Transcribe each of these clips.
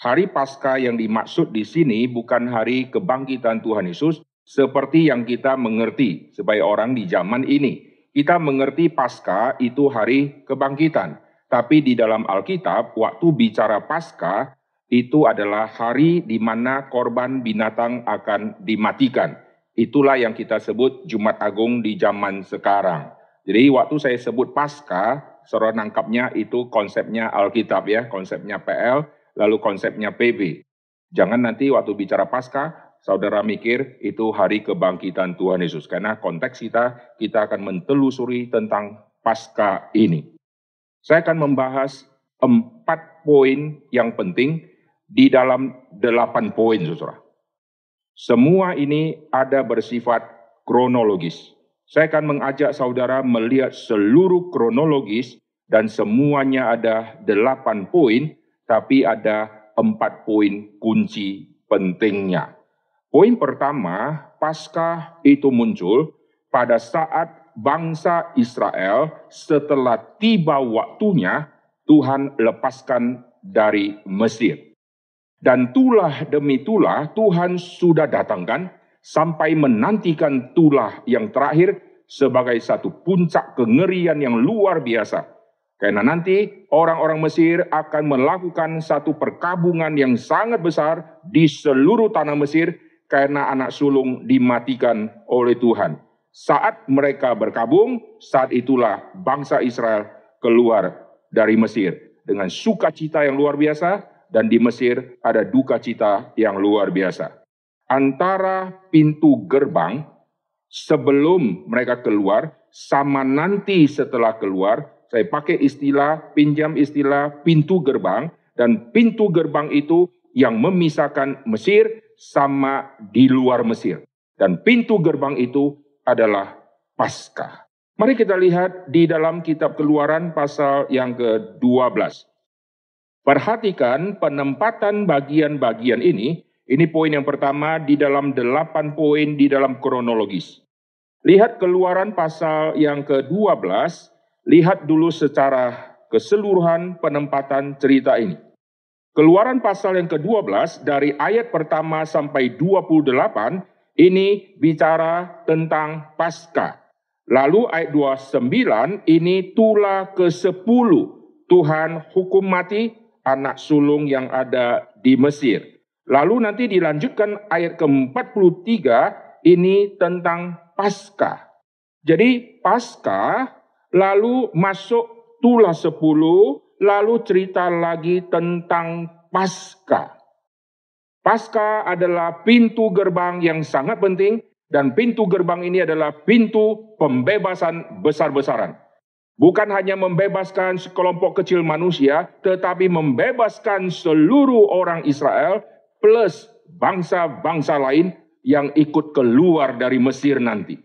Hari Paskah yang dimaksud di sini bukan hari kebangkitan Tuhan Yesus seperti yang kita mengerti sebagai orang di zaman ini. Kita mengerti Paskah itu hari kebangkitan, tapi di dalam Alkitab waktu bicara Paskah itu adalah hari di mana korban binatang akan dimatikan. Itulah yang kita sebut Jumat Agung di zaman sekarang. Jadi waktu saya sebut Paskah, seorang nangkapnya itu konsepnya Alkitab ya, konsepnya PL lalu konsepnya PB. Jangan nanti waktu bicara pasca, saudara mikir itu hari kebangkitan Tuhan Yesus. Karena konteks kita, kita akan mentelusuri tentang pasca ini. Saya akan membahas empat poin yang penting di dalam delapan poin, saudara. Semua ini ada bersifat kronologis. Saya akan mengajak saudara melihat seluruh kronologis dan semuanya ada delapan poin tapi ada empat poin kunci pentingnya. Poin pertama, pasca itu muncul pada saat bangsa Israel setelah tiba waktunya Tuhan lepaskan dari Mesir. Dan tulah demi tulah Tuhan sudah datangkan sampai menantikan tulah yang terakhir sebagai satu puncak kengerian yang luar biasa karena nanti orang-orang Mesir akan melakukan satu perkabungan yang sangat besar di seluruh tanah Mesir karena anak sulung dimatikan oleh Tuhan. Saat mereka berkabung, saat itulah bangsa Israel keluar dari Mesir dengan sukacita yang luar biasa dan di Mesir ada duka cita yang luar biasa. Antara pintu gerbang sebelum mereka keluar sama nanti setelah keluar saya pakai istilah, pinjam istilah pintu gerbang. Dan pintu gerbang itu yang memisahkan Mesir sama di luar Mesir. Dan pintu gerbang itu adalah Paskah. Mari kita lihat di dalam kitab keluaran pasal yang ke-12. Perhatikan penempatan bagian-bagian ini. Ini poin yang pertama di dalam delapan poin di dalam kronologis. Lihat keluaran pasal yang ke-12 Lihat dulu secara keseluruhan penempatan cerita ini. Keluaran pasal yang ke-12 dari ayat pertama sampai 28 ini bicara tentang pasca. Lalu ayat 29 ini tula ke-10 Tuhan hukum mati anak sulung yang ada di Mesir. Lalu nanti dilanjutkan ayat ke-43 ini tentang pasca. Jadi pasca lalu masuk tulah sepuluh, lalu cerita lagi tentang pasca. Pasca adalah pintu gerbang yang sangat penting dan pintu gerbang ini adalah pintu pembebasan besar-besaran. Bukan hanya membebaskan sekelompok kecil manusia, tetapi membebaskan seluruh orang Israel plus bangsa-bangsa lain yang ikut keluar dari Mesir nanti.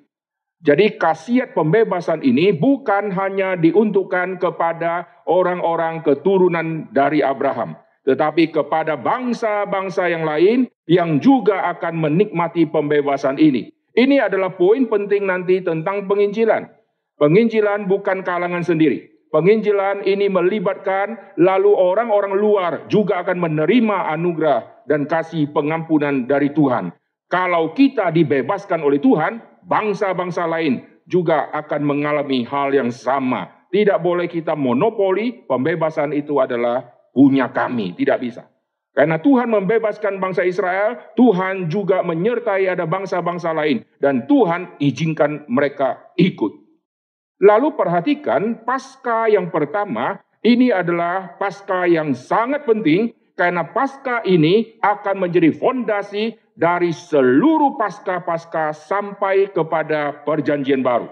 Jadi khasiat pembebasan ini bukan hanya diuntukkan kepada orang-orang keturunan dari Abraham, tetapi kepada bangsa-bangsa yang lain yang juga akan menikmati pembebasan ini. Ini adalah poin penting nanti tentang penginjilan. Penginjilan bukan kalangan sendiri. Penginjilan ini melibatkan lalu orang-orang luar juga akan menerima anugerah dan kasih pengampunan dari Tuhan. Kalau kita dibebaskan oleh Tuhan, bangsa-bangsa lain juga akan mengalami hal yang sama. Tidak boleh kita monopoli, pembebasan itu adalah punya kami. Tidak bisa. Karena Tuhan membebaskan bangsa Israel, Tuhan juga menyertai ada bangsa-bangsa lain. Dan Tuhan izinkan mereka ikut. Lalu perhatikan pasca yang pertama, ini adalah pasca yang sangat penting karena pasca ini akan menjadi fondasi dari seluruh pasca-pasca sampai kepada perjanjian baru.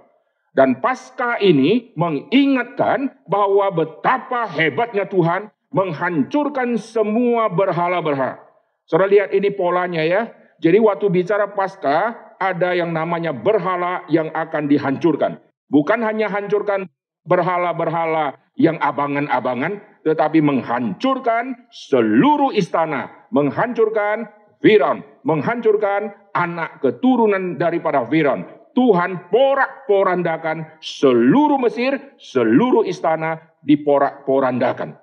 Dan pasca ini mengingatkan bahwa betapa hebatnya Tuhan menghancurkan semua berhala-berhala. Saudara lihat ini polanya ya. Jadi waktu bicara pasca ada yang namanya berhala yang akan dihancurkan. Bukan hanya hancurkan berhala-berhala yang abangan-abangan, tetapi menghancurkan seluruh istana, menghancurkan Firaun, menghancurkan anak keturunan daripada Firaun. Tuhan porak-porandakan seluruh Mesir, seluruh istana diporak-porandakan.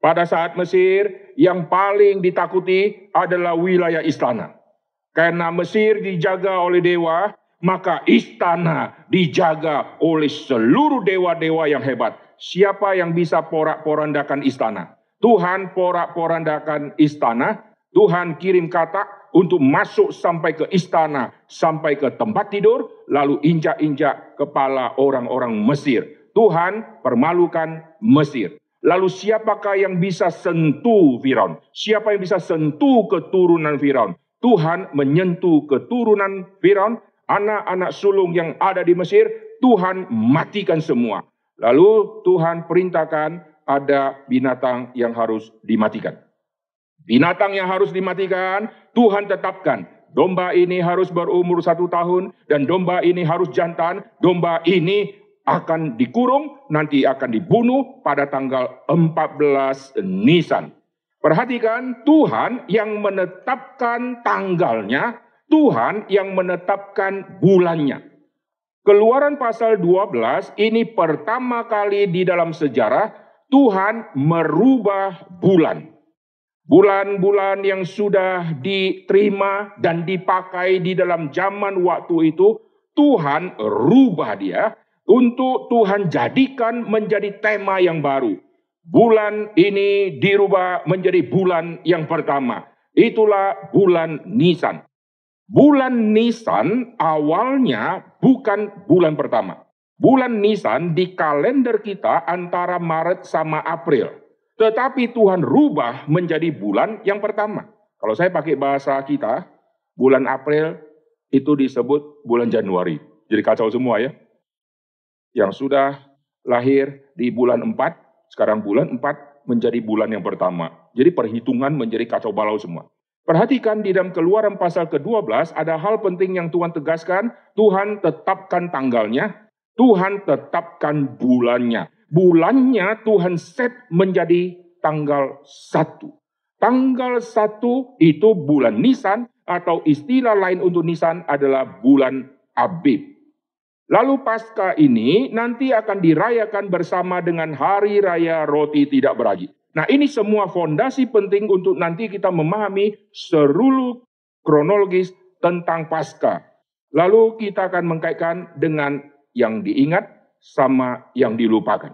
Pada saat Mesir, yang paling ditakuti adalah wilayah istana. Karena Mesir dijaga oleh dewa, maka istana dijaga oleh seluruh dewa-dewa yang hebat. Siapa yang bisa porak-porandakan istana? Tuhan porak-porandakan istana Tuhan kirim katak untuk masuk sampai ke istana, sampai ke tempat tidur, lalu injak-injak kepala orang-orang Mesir. Tuhan permalukan Mesir. Lalu siapakah yang bisa sentuh Firaun? Siapa yang bisa sentuh keturunan Firaun? Tuhan menyentuh keturunan Firaun, anak-anak sulung yang ada di Mesir, Tuhan matikan semua. Lalu Tuhan perintahkan ada binatang yang harus dimatikan. Binatang yang harus dimatikan, Tuhan tetapkan. Domba ini harus berumur satu tahun, dan domba ini harus jantan. Domba ini akan dikurung, nanti akan dibunuh pada tanggal 14 Nisan. Perhatikan, Tuhan yang menetapkan tanggalnya, Tuhan yang menetapkan bulannya. Keluaran pasal 12 ini pertama kali di dalam sejarah Tuhan merubah bulan bulan-bulan yang sudah diterima dan dipakai di dalam zaman waktu itu, Tuhan rubah dia untuk Tuhan jadikan menjadi tema yang baru. Bulan ini dirubah menjadi bulan yang pertama. Itulah bulan Nisan. Bulan Nisan awalnya bukan bulan pertama. Bulan Nisan di kalender kita antara Maret sama April. Tetapi Tuhan rubah menjadi bulan yang pertama. Kalau saya pakai bahasa kita, bulan April itu disebut bulan Januari. Jadi kacau semua ya. Yang sudah lahir di bulan 4, sekarang bulan 4 menjadi bulan yang pertama. Jadi perhitungan menjadi kacau balau semua. Perhatikan di dalam keluaran pasal ke-12 ada hal penting yang Tuhan tegaskan. Tuhan tetapkan tanggalnya, Tuhan tetapkan bulannya bulannya Tuhan set menjadi tanggal 1. Tanggal 1 itu bulan Nisan atau istilah lain untuk Nisan adalah bulan Abib. Lalu pasca ini nanti akan dirayakan bersama dengan hari raya roti tidak beragi. Nah ini semua fondasi penting untuk nanti kita memahami seruluk kronologis tentang pasca. Lalu kita akan mengkaitkan dengan yang diingat sama yang dilupakan.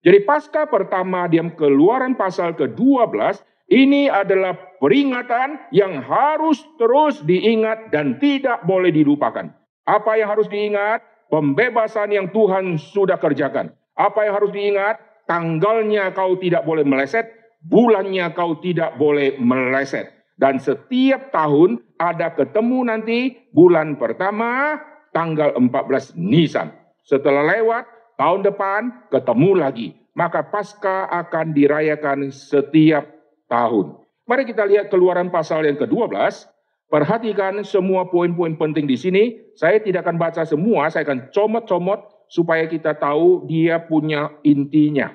Jadi pasca pertama dia keluaran pasal ke-12 ini adalah peringatan yang harus terus diingat dan tidak boleh dilupakan. Apa yang harus diingat? Pembebasan yang Tuhan sudah kerjakan. Apa yang harus diingat? Tanggalnya kau tidak boleh meleset, bulannya kau tidak boleh meleset. Dan setiap tahun ada ketemu nanti bulan pertama tanggal 14 Nisan. Setelah lewat, tahun depan ketemu lagi. Maka pasca akan dirayakan setiap tahun. Mari kita lihat keluaran pasal yang ke-12. Perhatikan semua poin-poin penting di sini. Saya tidak akan baca semua, saya akan comot-comot supaya kita tahu dia punya intinya.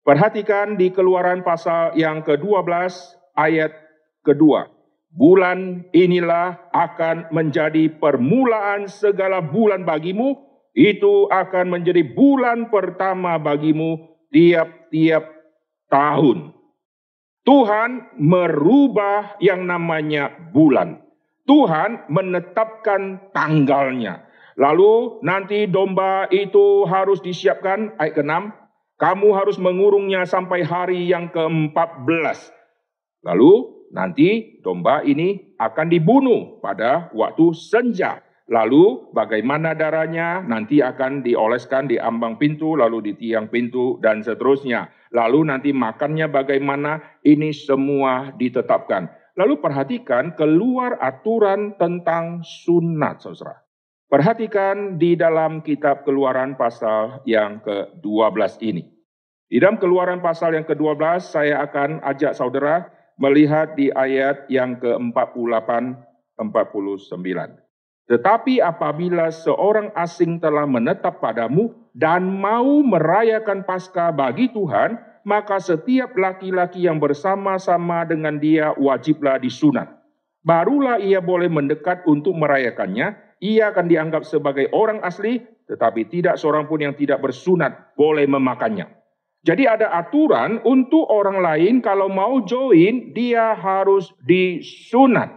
Perhatikan di keluaran pasal yang ke-12 ayat kedua bulan inilah akan menjadi permulaan segala bulan bagimu, itu akan menjadi bulan pertama bagimu tiap-tiap tahun. Tuhan merubah yang namanya bulan. Tuhan menetapkan tanggalnya. Lalu nanti domba itu harus disiapkan, ayat ke-6, kamu harus mengurungnya sampai hari yang ke-14. Lalu nanti domba ini akan dibunuh pada waktu senja. Lalu bagaimana darahnya nanti akan dioleskan di ambang pintu, lalu di tiang pintu, dan seterusnya. Lalu nanti makannya bagaimana, ini semua ditetapkan. Lalu perhatikan keluar aturan tentang sunat, saudara. Perhatikan di dalam kitab keluaran pasal yang ke-12 ini. Di dalam keluaran pasal yang ke-12, saya akan ajak saudara melihat di ayat yang ke-48 49. Tetapi apabila seorang asing telah menetap padamu dan mau merayakan Paskah bagi Tuhan, maka setiap laki-laki yang bersama-sama dengan dia wajiblah disunat. Barulah ia boleh mendekat untuk merayakannya. Ia akan dianggap sebagai orang asli, tetapi tidak seorang pun yang tidak bersunat boleh memakannya. Jadi ada aturan untuk orang lain kalau mau join dia harus disunat.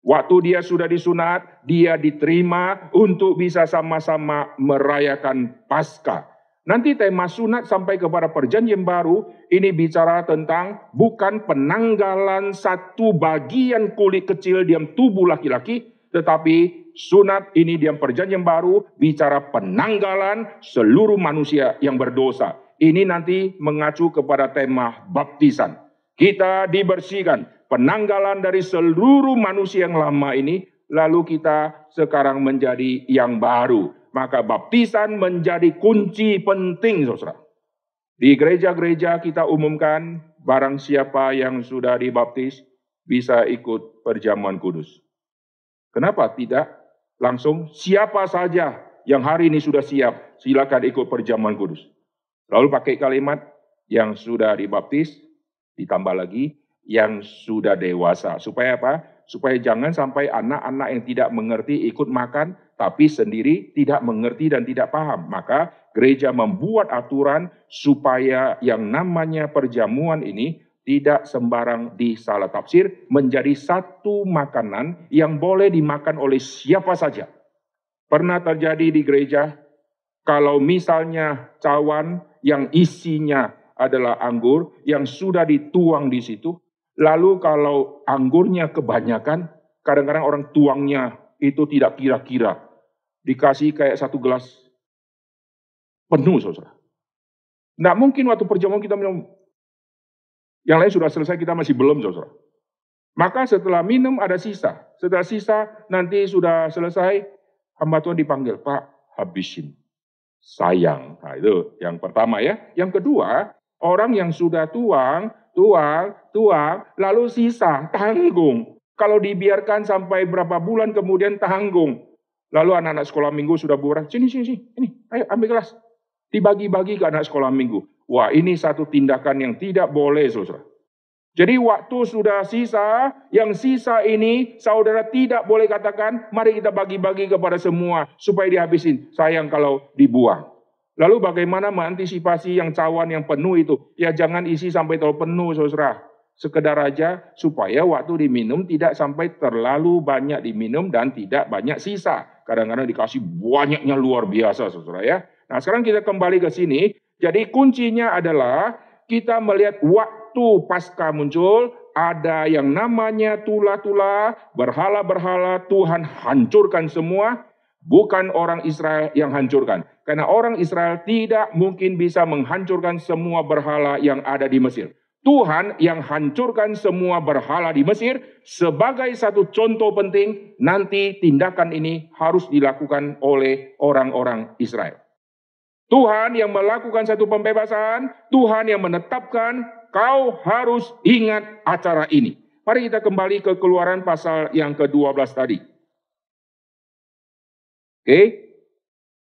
Waktu dia sudah disunat, dia diterima untuk bisa sama-sama merayakan Paskah. Nanti tema sunat sampai kepada perjanjian baru ini bicara tentang bukan penanggalan satu bagian kulit kecil di tubuh laki-laki, tetapi sunat ini di perjanjian baru bicara penanggalan seluruh manusia yang berdosa ini nanti mengacu kepada tema baptisan. Kita dibersihkan, penanggalan dari seluruh manusia yang lama ini, lalu kita sekarang menjadi yang baru. Maka baptisan menjadi kunci penting, saudara. Di gereja-gereja kita umumkan, barang siapa yang sudah dibaptis, bisa ikut perjamuan kudus. Kenapa tidak langsung siapa saja yang hari ini sudah siap, silakan ikut perjamuan kudus. Lalu pakai kalimat yang sudah dibaptis, ditambah lagi yang sudah dewasa. Supaya apa? Supaya jangan sampai anak-anak yang tidak mengerti ikut makan, tapi sendiri tidak mengerti dan tidak paham. Maka gereja membuat aturan supaya yang namanya perjamuan ini tidak sembarang disalah tafsir menjadi satu makanan yang boleh dimakan oleh siapa saja. Pernah terjadi di gereja kalau misalnya cawan yang isinya adalah anggur yang sudah dituang di situ, lalu kalau anggurnya kebanyakan, kadang-kadang orang tuangnya itu tidak kira-kira. Dikasih kayak satu gelas penuh, saudara. Nggak mungkin waktu perjamuan kita minum. Yang lain sudah selesai, kita masih belum, saudara. Maka setelah minum ada sisa. Setelah sisa, nanti sudah selesai, hamba Tuhan dipanggil, Pak, habisin sayang. Nah, itu yang pertama ya. Yang kedua, orang yang sudah tuang, tuang, tuang, lalu sisa, tanggung. Kalau dibiarkan sampai berapa bulan kemudian tanggung. Lalu anak-anak sekolah minggu sudah murah, sini, sini, sini, ini, ayo ambil kelas. Dibagi-bagi ke anak sekolah minggu. Wah ini satu tindakan yang tidak boleh, saudara. Jadi waktu sudah sisa, yang sisa ini saudara tidak boleh katakan, mari kita bagi-bagi kepada semua supaya dihabisin. Sayang kalau dibuang. Lalu bagaimana mengantisipasi yang cawan yang penuh itu? Ya jangan isi sampai terlalu penuh saudara. Sekedar aja supaya waktu diminum tidak sampai terlalu banyak diminum dan tidak banyak sisa. Kadang-kadang dikasih banyaknya luar biasa saudara ya. Nah sekarang kita kembali ke sini. Jadi kuncinya adalah kita melihat waktu waktu pasca muncul, ada yang namanya tula-tula, berhala-berhala, Tuhan hancurkan semua, bukan orang Israel yang hancurkan. Karena orang Israel tidak mungkin bisa menghancurkan semua berhala yang ada di Mesir. Tuhan yang hancurkan semua berhala di Mesir sebagai satu contoh penting nanti tindakan ini harus dilakukan oleh orang-orang Israel. Tuhan yang melakukan satu pembebasan, Tuhan yang menetapkan Kau harus ingat acara ini. Mari kita kembali ke keluaran pasal yang ke-12 tadi. Oke.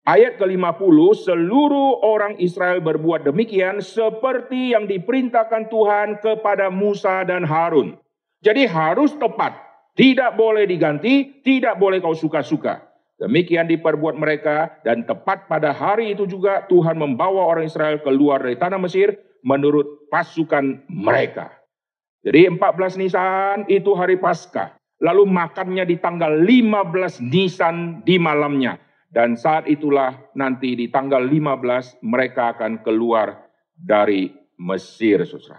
Ayat ke-50, seluruh orang Israel berbuat demikian seperti yang diperintahkan Tuhan kepada Musa dan Harun. Jadi harus tepat, tidak boleh diganti, tidak boleh kau suka-suka. Demikian diperbuat mereka dan tepat pada hari itu juga Tuhan membawa orang Israel keluar dari tanah Mesir menurut pasukan mereka. Jadi 14 Nisan itu hari pasca, Lalu makannya di tanggal 15 Nisan di malamnya. Dan saat itulah nanti di tanggal 15 mereka akan keluar dari Mesir. susah.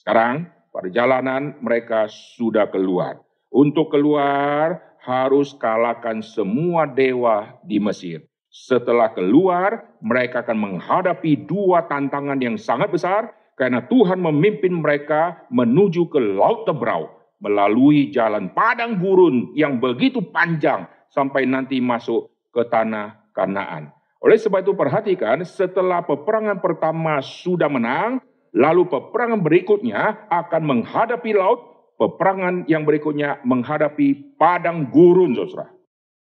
Sekarang perjalanan mereka sudah keluar. Untuk keluar harus kalahkan semua dewa di Mesir. Setelah keluar, mereka akan menghadapi dua tantangan yang sangat besar karena Tuhan memimpin mereka menuju ke Laut Tebrau melalui jalan padang gurun yang begitu panjang sampai nanti masuk ke tanah Kanaan. Oleh sebab itu perhatikan setelah peperangan pertama sudah menang, lalu peperangan berikutnya akan menghadapi laut, peperangan yang berikutnya menghadapi padang gurun, Saudara.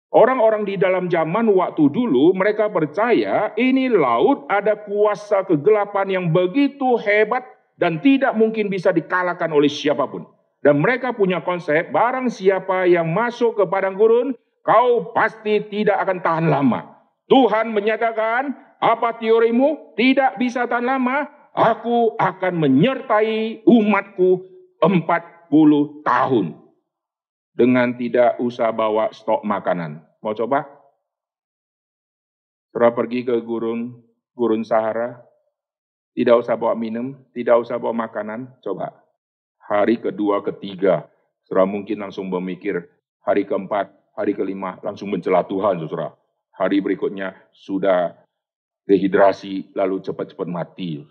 Orang-orang di dalam zaman waktu dulu mereka percaya ini laut ada kuasa kegelapan yang begitu hebat dan tidak mungkin bisa dikalahkan oleh siapapun. Dan mereka punya konsep barang siapa yang masuk ke padang gurun kau pasti tidak akan tahan lama. Tuhan menyatakan apa teorimu tidak bisa tahan lama aku akan menyertai umatku 40 tahun dengan tidak usah bawa stok makanan. Mau coba? Saudara pergi ke gurun, gurun Sahara, tidak usah bawa minum, tidak usah bawa makanan, coba. Hari kedua, ketiga, saudara mungkin langsung memikir, hari keempat, hari kelima, langsung mencela Tuhan, saudara. Hari berikutnya sudah dehidrasi, lalu cepat-cepat mati.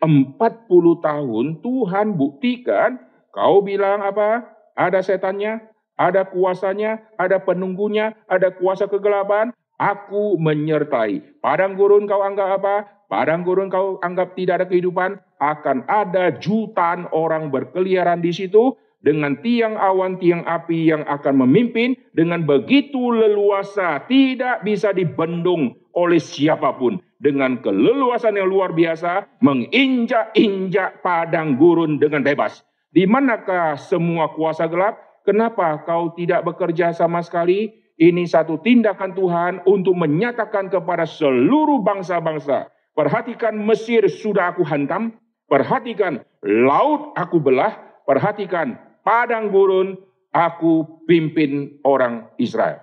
Empat puluh tahun Tuhan buktikan, kau bilang apa? Ada setannya, ada kuasanya, ada penunggunya, ada kuasa kegelapan. Aku menyertai. Padang gurun kau anggap apa? Padang gurun kau anggap tidak ada kehidupan. Akan ada jutaan orang berkeliaran di situ dengan tiang awan, tiang api yang akan memimpin dengan begitu leluasa, tidak bisa dibendung oleh siapapun. Dengan keleluasan yang luar biasa, menginjak-injak padang gurun dengan bebas. Di manakah semua kuasa gelap? Kenapa kau tidak bekerja sama sekali? Ini satu tindakan Tuhan untuk menyatakan kepada seluruh bangsa-bangsa. Perhatikan Mesir sudah aku hantam. Perhatikan laut aku belah. Perhatikan padang gurun aku pimpin orang Israel.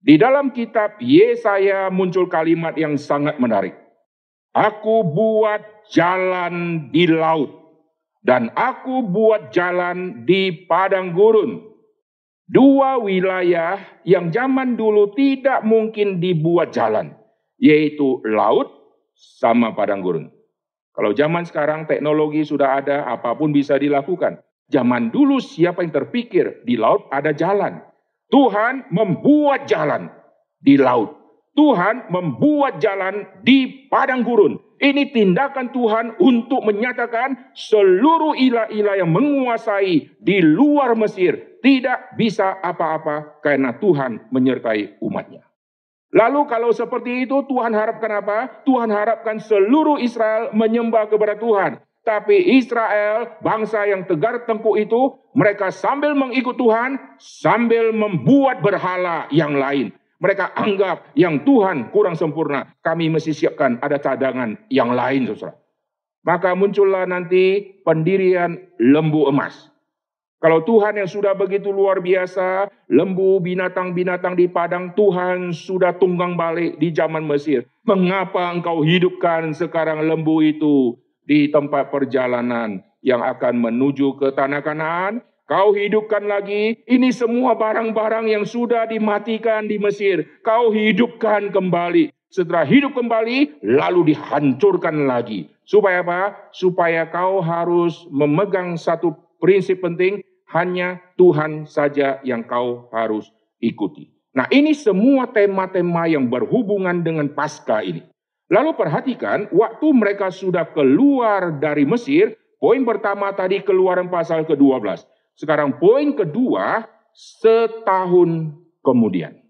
Di dalam kitab Yesaya muncul kalimat yang sangat menarik. Aku buat jalan di laut dan aku buat jalan di padang gurun. Dua wilayah yang zaman dulu tidak mungkin dibuat jalan, yaitu laut sama padang gurun. Kalau zaman sekarang teknologi sudah ada, apapun bisa dilakukan. Zaman dulu siapa yang terpikir di laut ada jalan. Tuhan membuat jalan di laut. Tuhan membuat jalan di padang gurun. Ini tindakan Tuhan untuk menyatakan seluruh ilah-ilah yang menguasai di luar Mesir tidak bisa apa-apa karena Tuhan menyertai umatnya. Lalu kalau seperti itu Tuhan harapkan apa? Tuhan harapkan seluruh Israel menyembah kepada Tuhan. Tapi Israel, bangsa yang tegar tengkuk itu, mereka sambil mengikut Tuhan, sambil membuat berhala yang lain. Mereka anggap yang Tuhan kurang sempurna. Kami mesti siapkan ada cadangan yang lain, saudara. Maka muncullah nanti pendirian lembu emas. Kalau Tuhan yang sudah begitu luar biasa, lembu binatang-binatang di padang Tuhan sudah tunggang balik di zaman Mesir. Mengapa engkau hidupkan sekarang lembu itu di tempat perjalanan yang akan menuju ke tanah kanan? Kau hidupkan lagi ini semua barang-barang yang sudah dimatikan di Mesir. Kau hidupkan kembali. Setelah hidup kembali, lalu dihancurkan lagi. Supaya apa? Supaya kau harus memegang satu prinsip penting, hanya Tuhan saja yang kau harus ikuti. Nah ini semua tema-tema yang berhubungan dengan pasca ini. Lalu perhatikan, waktu mereka sudah keluar dari Mesir, poin pertama tadi keluaran pasal ke-12. Sekarang poin kedua, setahun kemudian.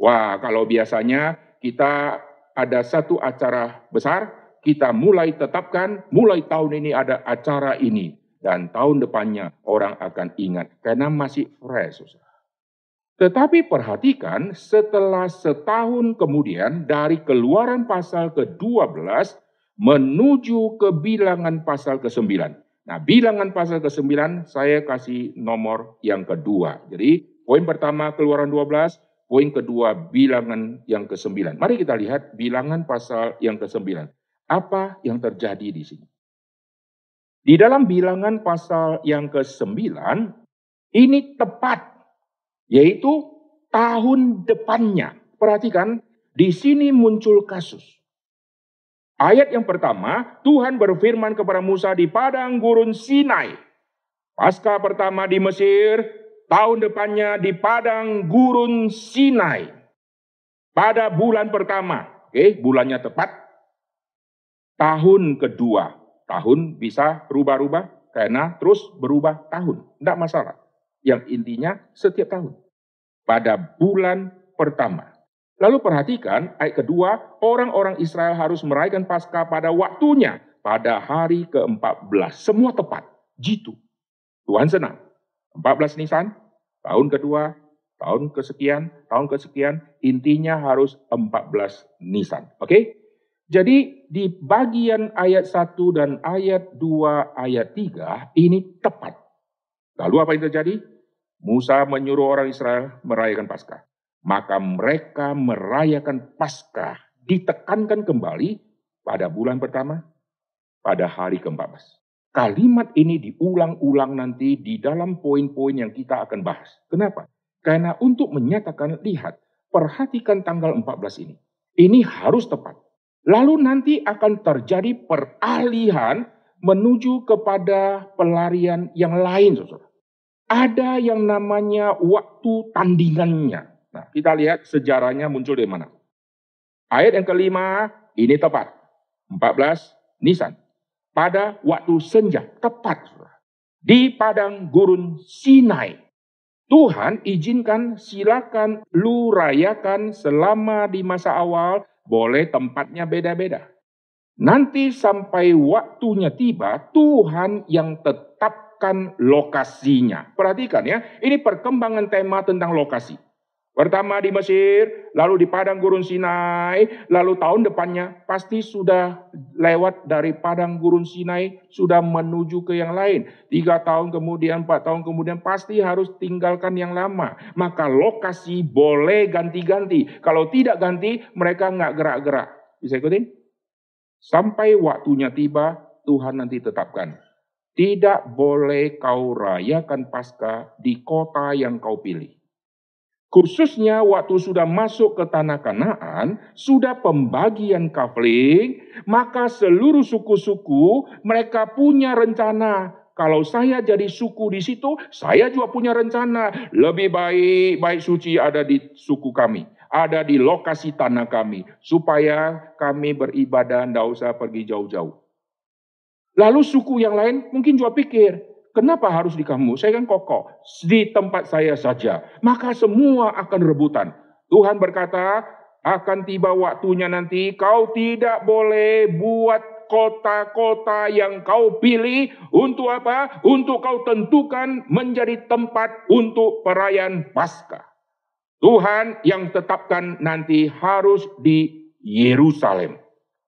Wah, kalau biasanya kita ada satu acara besar, kita mulai tetapkan, mulai tahun ini ada acara ini. Dan tahun depannya orang akan ingat, karena masih fresh. Tetapi perhatikan setelah setahun kemudian dari keluaran pasal ke-12 menuju ke bilangan pasal ke-9. Nah, bilangan pasal ke-9 saya kasih nomor yang kedua. Jadi, poin pertama keluaran 12, poin kedua bilangan yang ke-9. Mari kita lihat bilangan pasal yang ke-9. Apa yang terjadi di sini? Di dalam bilangan pasal yang ke-9, ini tepat, yaitu tahun depannya. Perhatikan, di sini muncul kasus. Ayat yang pertama, Tuhan berfirman kepada Musa di padang gurun Sinai. Pasca pertama di Mesir, tahun depannya di padang gurun Sinai. Pada bulan pertama, okay, eh, bulannya tepat, tahun kedua. Tahun bisa berubah-ubah karena terus berubah tahun. Tidak masalah. Yang intinya setiap tahun. Pada bulan pertama Lalu perhatikan ayat kedua, orang-orang Israel harus merayakan Pasca pada waktunya, pada hari ke-14. Semua tepat, jitu. Tuhan senang. 14 Nisan, tahun kedua, tahun kesekian, tahun kesekian, intinya harus 14 Nisan. Oke? Okay? Jadi di bagian ayat 1 dan ayat 2, ayat 3 ini tepat. Lalu apa yang terjadi? Musa menyuruh orang Israel merayakan Paskah. Maka mereka merayakan Paskah ditekankan kembali pada bulan pertama, pada hari ke-14. Kalimat ini diulang-ulang nanti di dalam poin-poin yang kita akan bahas. Kenapa? Karena untuk menyatakan, lihat, perhatikan tanggal 14 ini. Ini harus tepat. Lalu nanti akan terjadi peralihan menuju kepada pelarian yang lain, Ada yang namanya waktu tandingannya. Nah, kita lihat sejarahnya muncul dari mana. Ayat yang kelima, ini tepat. 14 Nisan. Pada waktu senja, tepat. Di padang gurun Sinai. Tuhan izinkan silakan lu rayakan selama di masa awal, boleh tempatnya beda-beda. Nanti sampai waktunya tiba, Tuhan yang tetapkan lokasinya. Perhatikan ya, ini perkembangan tema tentang lokasi. Pertama di Mesir, lalu di padang gurun Sinai, lalu tahun depannya pasti sudah lewat dari padang gurun Sinai, sudah menuju ke yang lain. Tiga tahun kemudian, empat tahun kemudian pasti harus tinggalkan yang lama. Maka lokasi boleh ganti-ganti. Kalau tidak ganti, mereka nggak gerak-gerak. Bisa ikutin? Sampai waktunya tiba, Tuhan nanti tetapkan. Tidak boleh kau rayakan pasca di kota yang kau pilih. Khususnya waktu sudah masuk ke tanah Kanaan, sudah pembagian kafling, maka seluruh suku-suku mereka punya rencana kalau saya jadi suku di situ, saya juga punya rencana. Lebih baik baik suci ada di suku kami, ada di lokasi tanah kami, supaya kami beribadah, tidak usah pergi jauh-jauh. Lalu suku yang lain mungkin juga pikir, Kenapa harus di kamu? Saya kan kokoh. Di tempat saya saja. Maka semua akan rebutan. Tuhan berkata, akan tiba waktunya nanti kau tidak boleh buat kota-kota yang kau pilih untuk apa? Untuk kau tentukan menjadi tempat untuk perayaan Paskah. Tuhan yang tetapkan nanti harus di Yerusalem.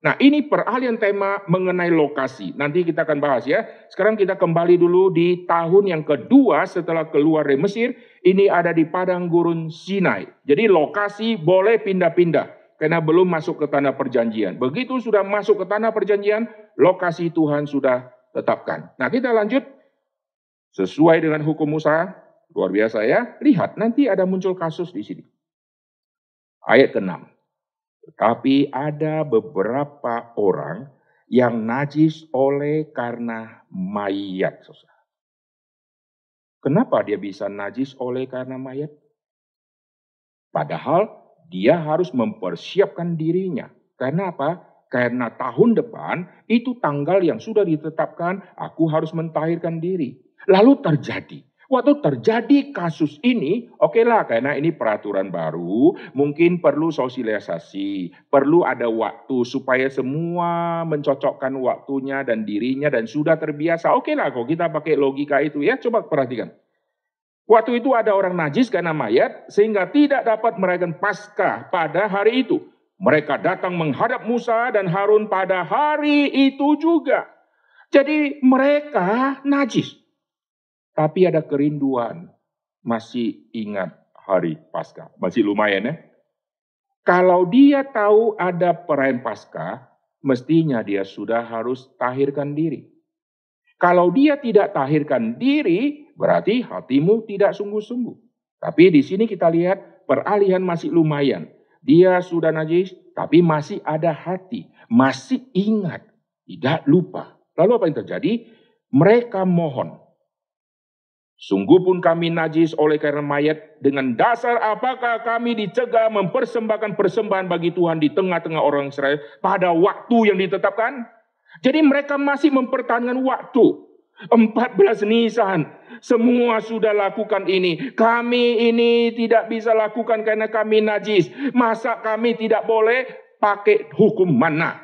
Nah, ini peralihan tema mengenai lokasi. Nanti kita akan bahas ya. Sekarang kita kembali dulu di tahun yang kedua setelah keluar dari Mesir. Ini ada di padang gurun Sinai. Jadi lokasi boleh pindah-pindah karena belum masuk ke tanah perjanjian. Begitu sudah masuk ke tanah perjanjian, lokasi Tuhan sudah tetapkan. Nah, kita lanjut sesuai dengan hukum Musa. Luar biasa ya. Lihat nanti ada muncul kasus di sini. Ayat ke-6. Tapi ada beberapa orang yang najis oleh karena mayat. Kenapa dia bisa najis oleh karena mayat? Padahal dia harus mempersiapkan dirinya. Karena apa? Karena tahun depan itu tanggal yang sudah ditetapkan, aku harus mentahirkan diri. Lalu terjadi Waktu terjadi kasus ini, oke okay lah karena ini peraturan baru, mungkin perlu sosialisasi, perlu ada waktu supaya semua mencocokkan waktunya dan dirinya dan sudah terbiasa. Oke okay lah kalau kita pakai logika itu ya, coba perhatikan. Waktu itu ada orang najis karena mayat sehingga tidak dapat merayakan Paskah pada hari itu. Mereka datang menghadap Musa dan Harun pada hari itu juga. Jadi mereka najis. Tapi ada kerinduan, masih ingat hari pasca, Masih lumayan ya. Kalau dia tahu ada perayaan pasca, mestinya dia sudah harus tahirkan diri. Kalau dia tidak tahirkan diri, berarti hatimu tidak sungguh-sungguh. Tapi di sini kita lihat peralihan masih lumayan. Dia sudah najis, tapi masih ada hati, masih ingat, tidak lupa. Lalu apa yang terjadi? Mereka mohon. Sungguh pun kami najis oleh karena mayat. Dengan dasar apakah kami dicegah mempersembahkan persembahan bagi Tuhan di tengah-tengah orang Israel pada waktu yang ditetapkan? Jadi mereka masih mempertahankan waktu. 14 Nisan. Semua sudah lakukan ini. Kami ini tidak bisa lakukan karena kami najis. Masa kami tidak boleh pakai hukum mana?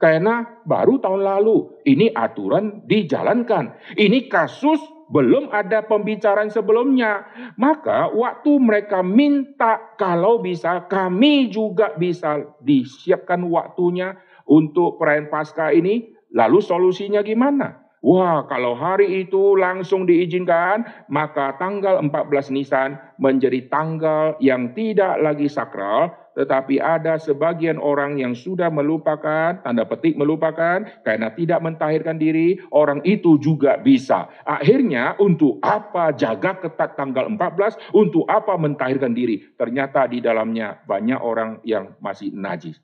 Karena baru tahun lalu ini aturan dijalankan. Ini kasus belum ada pembicaraan sebelumnya. Maka waktu mereka minta kalau bisa kami juga bisa disiapkan waktunya untuk perayaan Paskah ini. Lalu solusinya gimana? Wah, kalau hari itu langsung diizinkan, maka tanggal 14 Nisan menjadi tanggal yang tidak lagi sakral, tetapi ada sebagian orang yang sudah melupakan, tanda petik melupakan, karena tidak mentahirkan diri, orang itu juga bisa. Akhirnya untuk apa jaga ketat tanggal 14, untuk apa mentahirkan diri? Ternyata di dalamnya banyak orang yang masih najis.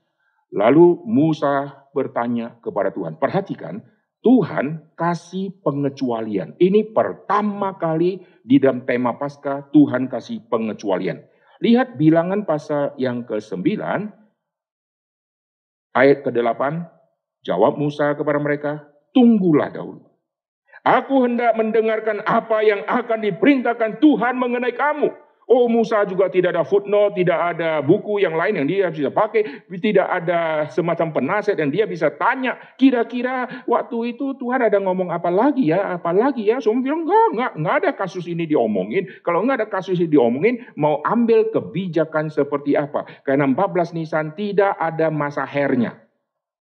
Lalu Musa bertanya kepada Tuhan, perhatikan Tuhan kasih pengecualian. Ini pertama kali di dalam tema pasca Tuhan kasih pengecualian. Lihat bilangan pasal yang ke-9 ayat ke-8. Jawab Musa kepada mereka, "Tunggulah dahulu. Aku hendak mendengarkan apa yang akan diperintahkan Tuhan mengenai kamu." Oh Musa juga tidak ada footnote, tidak ada buku yang lain yang dia bisa pakai, tidak ada semacam penasihat yang dia bisa tanya. Kira-kira waktu itu Tuhan ada ngomong apa lagi ya, apa lagi ya? Semua bilang enggak, enggak, enggak ada kasus ini diomongin. Kalau enggak ada kasus ini diomongin, mau ambil kebijakan seperti apa? Karena 14 Nisan tidak ada masa hernya.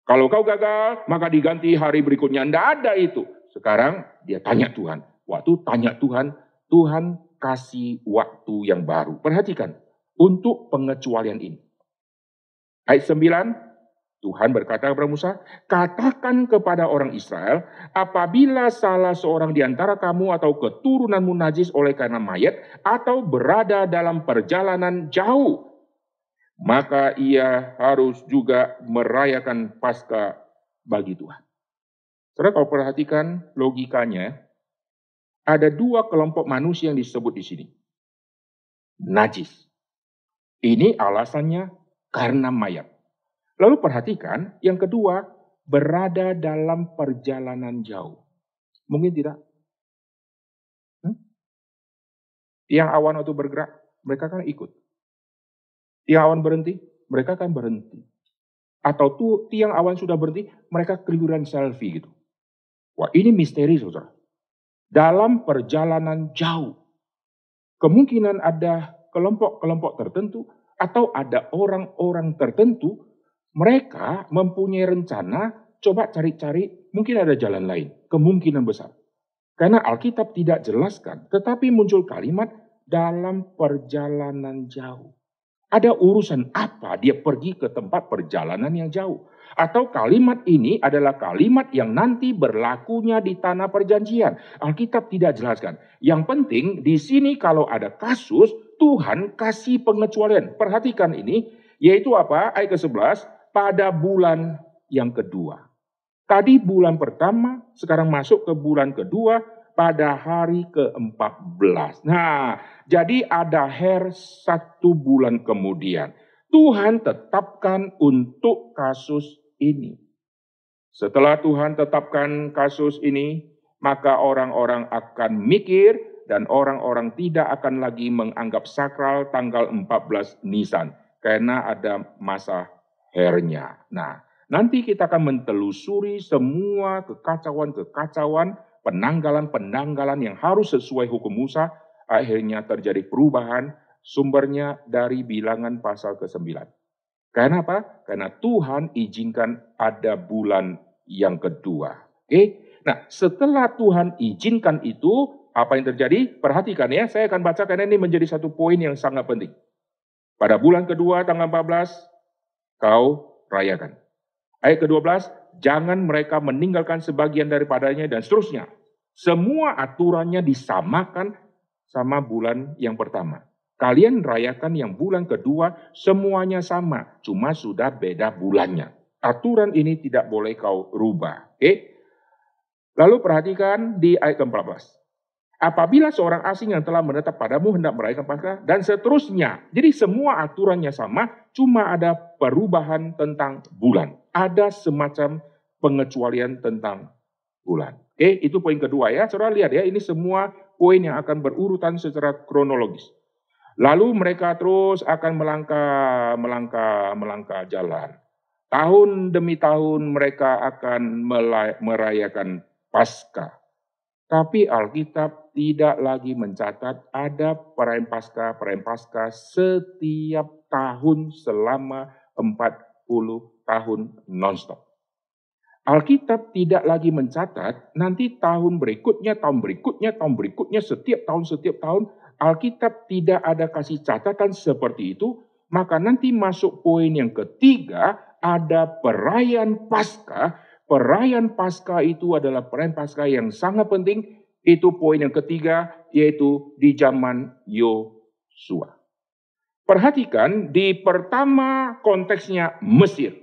Kalau kau gagal, maka diganti hari berikutnya. Enggak ada itu. Sekarang dia tanya Tuhan. Waktu tanya Tuhan, Tuhan kasih waktu yang baru. Perhatikan, untuk pengecualian ini. Ayat 9, Tuhan berkata kepada Musa, katakan kepada orang Israel, apabila salah seorang di antara kamu atau keturunanmu najis oleh karena mayat, atau berada dalam perjalanan jauh, maka ia harus juga merayakan Paskah bagi Tuhan. Saudara kalau perhatikan logikanya, ada dua kelompok manusia yang disebut di sini. Najis. Ini alasannya karena mayat. Lalu perhatikan, yang kedua, berada dalam perjalanan jauh. Mungkin tidak. Hmm? Yang awan waktu bergerak, mereka kan ikut. Tiang awan berhenti, mereka kan berhenti. Atau tuh tiang awan sudah berhenti, mereka keliuran selfie gitu. Wah ini misteri saudara dalam perjalanan jauh. Kemungkinan ada kelompok-kelompok tertentu atau ada orang-orang tertentu, mereka mempunyai rencana coba cari-cari, mungkin ada jalan lain, kemungkinan besar. Karena Alkitab tidak jelaskan, tetapi muncul kalimat dalam perjalanan jauh. Ada urusan apa dia pergi ke tempat perjalanan yang jauh? Atau kalimat ini adalah kalimat yang nanti berlakunya di tanah perjanjian. Alkitab tidak jelaskan. Yang penting di sini kalau ada kasus, Tuhan kasih pengecualian. Perhatikan ini, yaitu apa? Ayat ke-11, pada bulan yang kedua. Tadi bulan pertama, sekarang masuk ke bulan kedua, pada hari ke-14. Nah, jadi ada her satu bulan kemudian. Tuhan tetapkan untuk kasus ini. Setelah Tuhan tetapkan kasus ini, maka orang-orang akan mikir dan orang-orang tidak akan lagi menganggap sakral tanggal 14 Nisan karena ada masa hernya. Nah, nanti kita akan mentelusuri semua kekacauan-kekacauan, penanggalan-penanggalan yang harus sesuai hukum Musa, akhirnya terjadi perubahan sumbernya dari bilangan pasal ke-9. Karena apa? Karena Tuhan izinkan ada bulan yang kedua. Oke. Nah, setelah Tuhan izinkan itu, apa yang terjadi? Perhatikan ya, saya akan baca karena ini menjadi satu poin yang sangat penting. Pada bulan kedua tanggal 14, kau rayakan. Ayat ke-12, jangan mereka meninggalkan sebagian daripadanya dan seterusnya. Semua aturannya disamakan sama bulan yang pertama. Kalian rayakan yang bulan kedua, semuanya sama, cuma sudah beda bulannya. Aturan ini tidak boleh kau rubah. Oke? Lalu perhatikan di ayat ke-14. Apabila seorang asing yang telah menetap padamu hendak merayakan Paskah dan seterusnya. Jadi semua aturannya sama, cuma ada perubahan tentang bulan. Ada semacam pengecualian tentang bulan. Oke, itu poin kedua ya. Saudara lihat ya, ini semua poin yang akan berurutan secara kronologis. Lalu mereka terus akan melangkah, melangkah, melangkah jalan. Tahun demi tahun mereka akan merayakan Paskah. Tapi Alkitab tidak lagi mencatat ada perayaan Paskah, perayaan Paskah setiap tahun selama 40 tahun nonstop. Alkitab tidak lagi mencatat nanti tahun berikutnya, tahun berikutnya, tahun berikutnya, setiap tahun, setiap tahun Alkitab tidak ada kasih catatan seperti itu, maka nanti masuk poin yang ketiga ada perayaan pasca. Perayaan pasca itu adalah perayaan pasca yang sangat penting. Itu poin yang ketiga yaitu di zaman Yosua. Perhatikan di pertama konteksnya Mesir.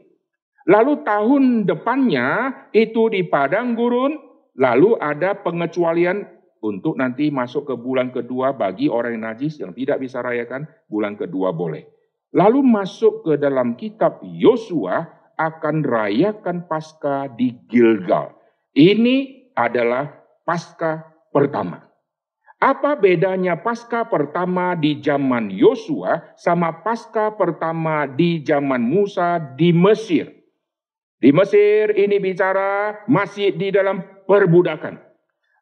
Lalu tahun depannya itu di padang gurun, lalu ada pengecualian untuk nanti masuk ke bulan kedua bagi orang yang najis yang tidak bisa rayakan bulan kedua boleh. Lalu masuk ke dalam kitab Yosua akan rayakan Paskah di Gilgal. Ini adalah Paskah pertama. Apa bedanya pasca pertama di zaman Yosua sama pasca pertama di zaman Musa di Mesir? Di Mesir ini bicara masih di dalam perbudakan.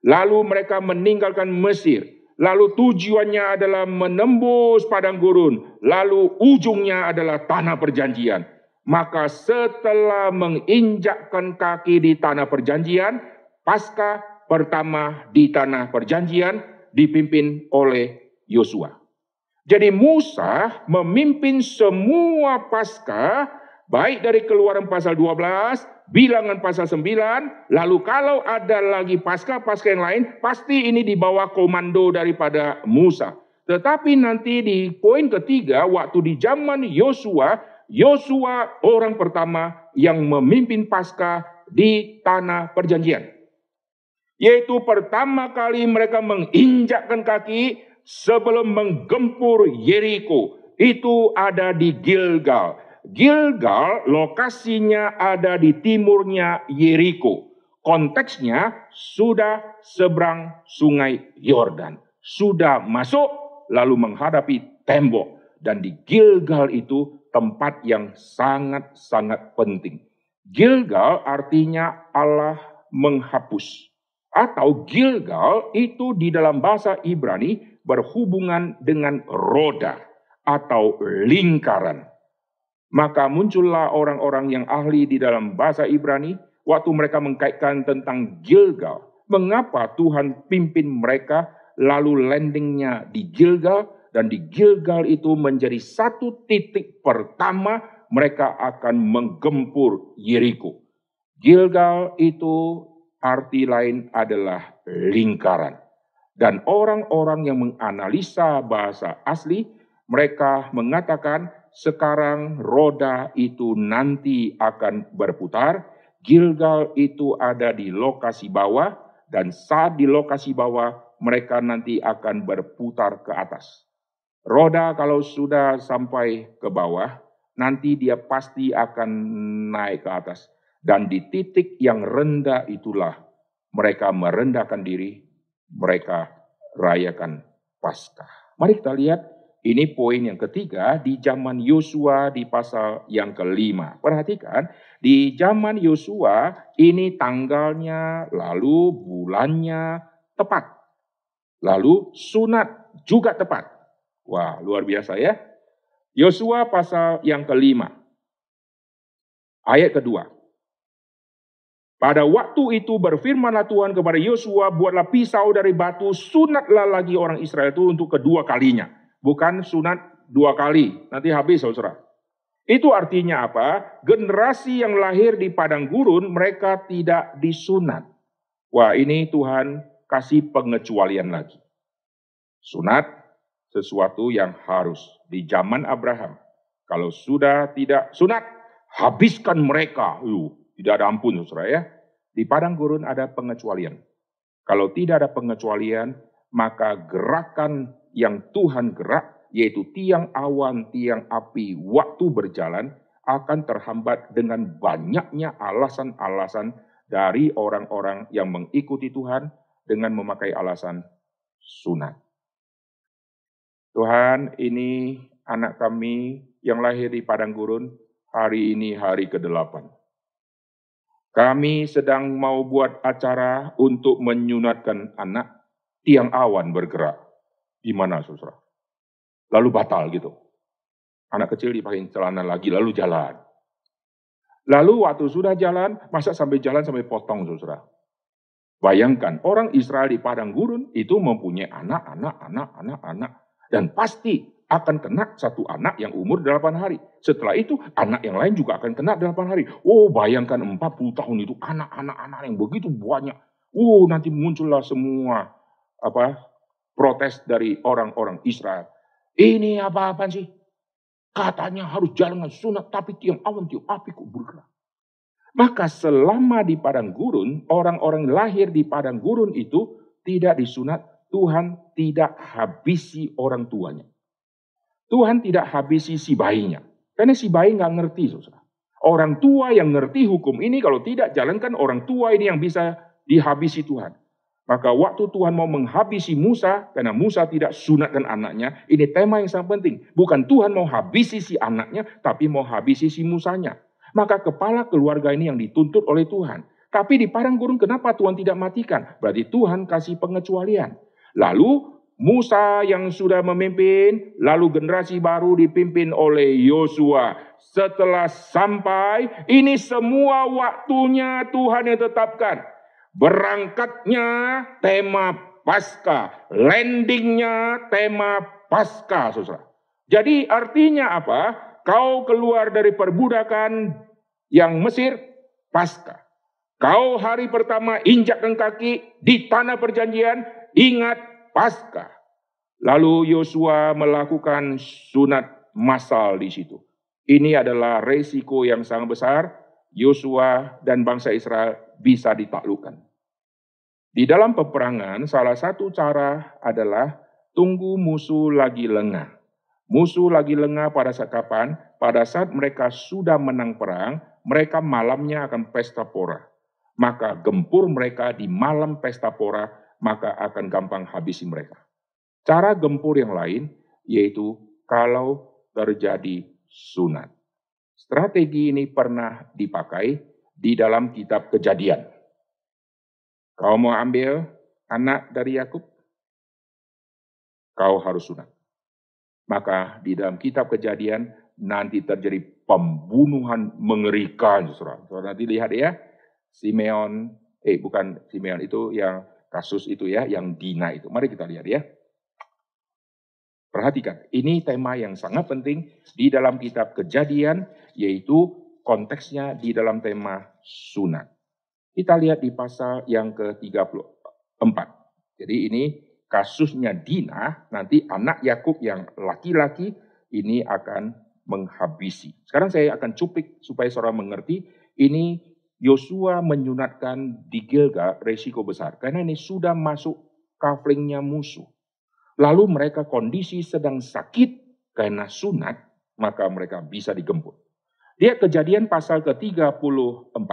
Lalu mereka meninggalkan Mesir. Lalu tujuannya adalah menembus padang gurun. Lalu ujungnya adalah tanah perjanjian. Maka setelah menginjakkan kaki di tanah perjanjian, pasca pertama di tanah perjanjian dipimpin oleh Yosua. Jadi Musa memimpin semua pasca baik dari keluaran pasal 12 bilangan pasal 9, lalu kalau ada lagi pasca-pasca yang lain, pasti ini di bawah komando daripada Musa. Tetapi nanti di poin ketiga, waktu di zaman Yosua, Yosua orang pertama yang memimpin pasca di tanah perjanjian. Yaitu pertama kali mereka menginjakkan kaki sebelum menggempur Yeriko. Itu ada di Gilgal Gilgal lokasinya ada di timurnya Yeriko. Konteksnya sudah seberang sungai Yordan. Sudah masuk lalu menghadapi tembok. Dan di Gilgal itu tempat yang sangat-sangat penting. Gilgal artinya Allah menghapus. Atau Gilgal itu di dalam bahasa Ibrani berhubungan dengan roda atau lingkaran. Maka muncullah orang-orang yang ahli di dalam bahasa Ibrani waktu mereka mengkaitkan tentang Gilgal. Mengapa Tuhan pimpin mereka lalu landingnya di Gilgal dan di Gilgal itu menjadi satu titik pertama mereka akan menggempur Yeriko. Gilgal itu arti lain adalah lingkaran. Dan orang-orang yang menganalisa bahasa asli, mereka mengatakan sekarang roda itu nanti akan berputar. Gilgal itu ada di lokasi bawah dan saat di lokasi bawah mereka nanti akan berputar ke atas. Roda kalau sudah sampai ke bawah, nanti dia pasti akan naik ke atas. Dan di titik yang rendah itulah mereka merendahkan diri, mereka rayakan Paskah. Mari kita lihat ini poin yang ketiga di zaman Yosua di pasal yang kelima. Perhatikan di zaman Yosua ini tanggalnya lalu bulannya tepat. Lalu sunat juga tepat. Wah, luar biasa ya. Yosua pasal yang kelima. Ayat kedua. Pada waktu itu berfirmanlah Tuhan kepada Yosua, buatlah pisau dari batu, sunatlah lagi orang Israel itu untuk kedua kalinya bukan sunat dua kali. Nanti habis saudara. Itu artinya apa? Generasi yang lahir di padang gurun mereka tidak disunat. Wah ini Tuhan kasih pengecualian lagi. Sunat sesuatu yang harus di zaman Abraham. Kalau sudah tidak sunat, habiskan mereka. Uh, tidak ada ampun saudara ya. Di padang gurun ada pengecualian. Kalau tidak ada pengecualian, maka gerakan yang Tuhan gerak, yaitu tiang awan, tiang api, waktu berjalan akan terhambat dengan banyaknya alasan-alasan dari orang-orang yang mengikuti Tuhan dengan memakai alasan sunat. Tuhan, ini anak kami yang lahir di padang gurun, hari ini hari ke-8. Kami sedang mau buat acara untuk menyunatkan anak, tiang awan bergerak gimana saudara? Lalu batal gitu. Anak kecil dipakai celana lagi, lalu jalan. Lalu waktu sudah jalan, masa sampai jalan sampai potong saudara? Bayangkan orang Israel di padang gurun itu mempunyai anak, anak, anak, anak, anak. Dan pasti akan kena satu anak yang umur 8 hari. Setelah itu anak yang lain juga akan kena 8 hari. Oh bayangkan 40 tahun itu anak-anak-anak yang begitu banyak. Oh nanti muncullah semua apa protes dari orang-orang Israel. Ini apa-apaan sih? Katanya harus jalan sunat, tapi tiang awan, tiang api kok bergerak. Maka selama di padang gurun, orang-orang lahir di padang gurun itu tidak disunat, Tuhan tidak habisi orang tuanya. Tuhan tidak habisi si bayinya. Karena si bayi nggak ngerti, saudara. Orang tua yang ngerti hukum ini, kalau tidak jalankan orang tua ini yang bisa dihabisi Tuhan. Maka waktu Tuhan mau menghabisi Musa, karena Musa tidak sunatkan anaknya, ini tema yang sangat penting. Bukan Tuhan mau habisi si anaknya, tapi mau habisi si Musanya. Maka kepala keluarga ini yang dituntut oleh Tuhan. Tapi di padang gurun kenapa Tuhan tidak matikan? Berarti Tuhan kasih pengecualian. Lalu Musa yang sudah memimpin, lalu generasi baru dipimpin oleh Yosua. Setelah sampai, ini semua waktunya Tuhan yang tetapkan berangkatnya tema pasca, landingnya tema pasca, saudara. Jadi artinya apa? Kau keluar dari perbudakan yang Mesir pasca. Kau hari pertama injakkan kaki di tanah perjanjian, ingat pasca. Lalu Yosua melakukan sunat massal di situ. Ini adalah resiko yang sangat besar Yosua dan bangsa Israel bisa ditaklukkan. Di dalam peperangan, salah satu cara adalah tunggu musuh lagi lengah. Musuh lagi lengah pada saat kapan? Pada saat mereka sudah menang perang, mereka malamnya akan pesta pora. Maka gempur mereka di malam pesta pora, maka akan gampang habisi mereka. Cara gempur yang lain yaitu kalau terjadi sunat. Strategi ini pernah dipakai di dalam kitab kejadian. Kau mau ambil anak dari Yakub? Kau harus sunat. Maka di dalam kitab kejadian nanti terjadi pembunuhan mengerikan. Saudara, saudara nanti lihat ya, Simeon, eh bukan Simeon itu yang kasus itu ya, yang Dina itu. Mari kita lihat ya. Perhatikan, ini tema yang sangat penting di dalam kitab kejadian, yaitu konteksnya di dalam tema sunat. Kita lihat di pasal yang ke-34. Jadi ini kasusnya Dina, nanti anak Yakub yang laki-laki ini akan menghabisi. Sekarang saya akan cupik supaya saudara mengerti, ini Yosua menyunatkan di Gilga resiko besar. Karena ini sudah masuk kaflingnya musuh. Lalu mereka kondisi sedang sakit karena sunat, maka mereka bisa digempur. lihat kejadian pasal ke-34,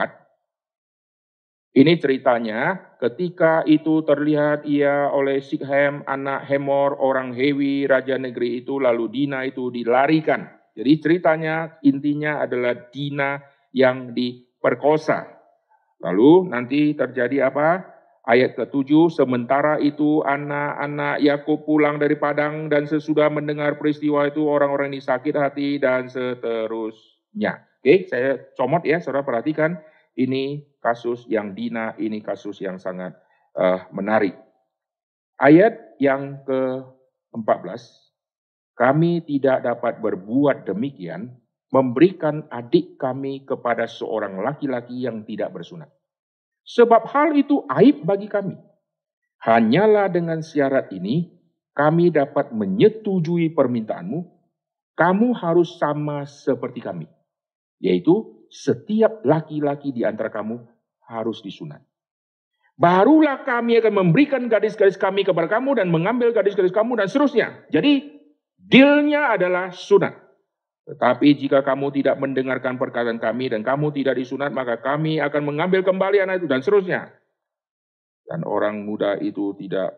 ini ceritanya ketika itu terlihat ia oleh Sikhem anak Hemor orang Hewi raja negeri itu lalu Dina itu dilarikan. Jadi ceritanya intinya adalah Dina yang diperkosa. Lalu nanti terjadi apa? Ayat ke-7, sementara itu anak-anak Yakub pulang dari padang dan sesudah mendengar peristiwa itu orang-orang ini sakit hati dan seterusnya. Oke, saya comot ya, Saudara perhatikan. Ini kasus yang dina, ini kasus yang sangat uh, menarik. Ayat yang ke-14, kami tidak dapat berbuat demikian, memberikan adik kami kepada seorang laki-laki yang tidak bersunat. Sebab hal itu aib bagi kami. Hanyalah dengan syarat ini, kami dapat menyetujui permintaanmu, kamu harus sama seperti kami. Yaitu setiap laki-laki di antara kamu harus disunat. Barulah kami akan memberikan gadis-gadis kami kepada kamu dan mengambil gadis-gadis kamu dan seterusnya. Jadi dealnya adalah sunat. Tetapi jika kamu tidak mendengarkan perkataan kami dan kamu tidak disunat, maka kami akan mengambil kembali anak itu dan seterusnya. Dan orang muda itu tidak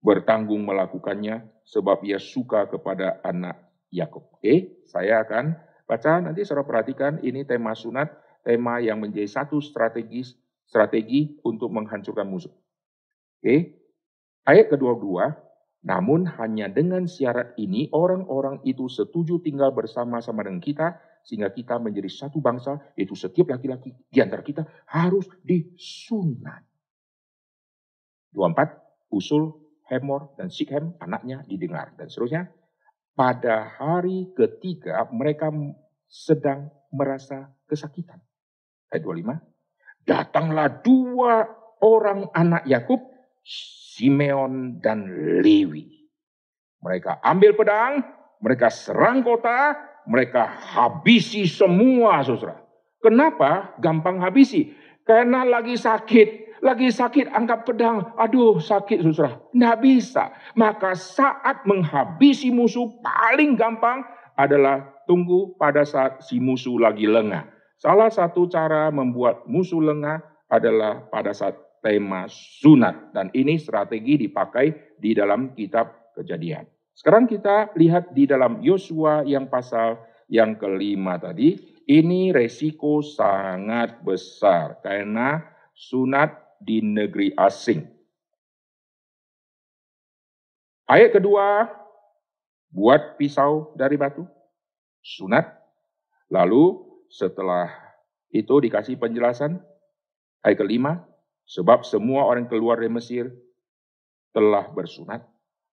bertanggung melakukannya sebab ia suka kepada anak Yakub. Oke, eh, saya akan baca nanti saudara perhatikan ini tema sunat, tema yang menjadi satu strategi strategi untuk menghancurkan musuh. Oke. Ayat kedua dua namun hanya dengan syarat ini orang-orang itu setuju tinggal bersama-sama dengan kita sehingga kita menjadi satu bangsa, yaitu setiap laki-laki di antara kita harus disunat. 24, usul Hemor dan Sikhem, anaknya didengar, dan seterusnya pada hari ketiga mereka sedang merasa kesakitan. Ayat 25. Datanglah dua orang anak Yakub, Simeon dan Lewi. Mereka ambil pedang, mereka serang kota, mereka habisi semua saudara. Kenapa gampang habisi? Karena lagi sakit lagi sakit angkat pedang, aduh sakit susah. Nggak bisa. Maka saat menghabisi musuh paling gampang adalah tunggu pada saat si musuh lagi lengah. Salah satu cara membuat musuh lengah adalah pada saat tema sunat. Dan ini strategi dipakai di dalam kitab kejadian. Sekarang kita lihat di dalam Yosua yang pasal yang kelima tadi. Ini resiko sangat besar karena sunat di negeri asing. Ayat kedua, buat pisau dari batu, sunat. Lalu setelah itu dikasih penjelasan, ayat kelima, sebab semua orang keluar dari Mesir telah bersunat.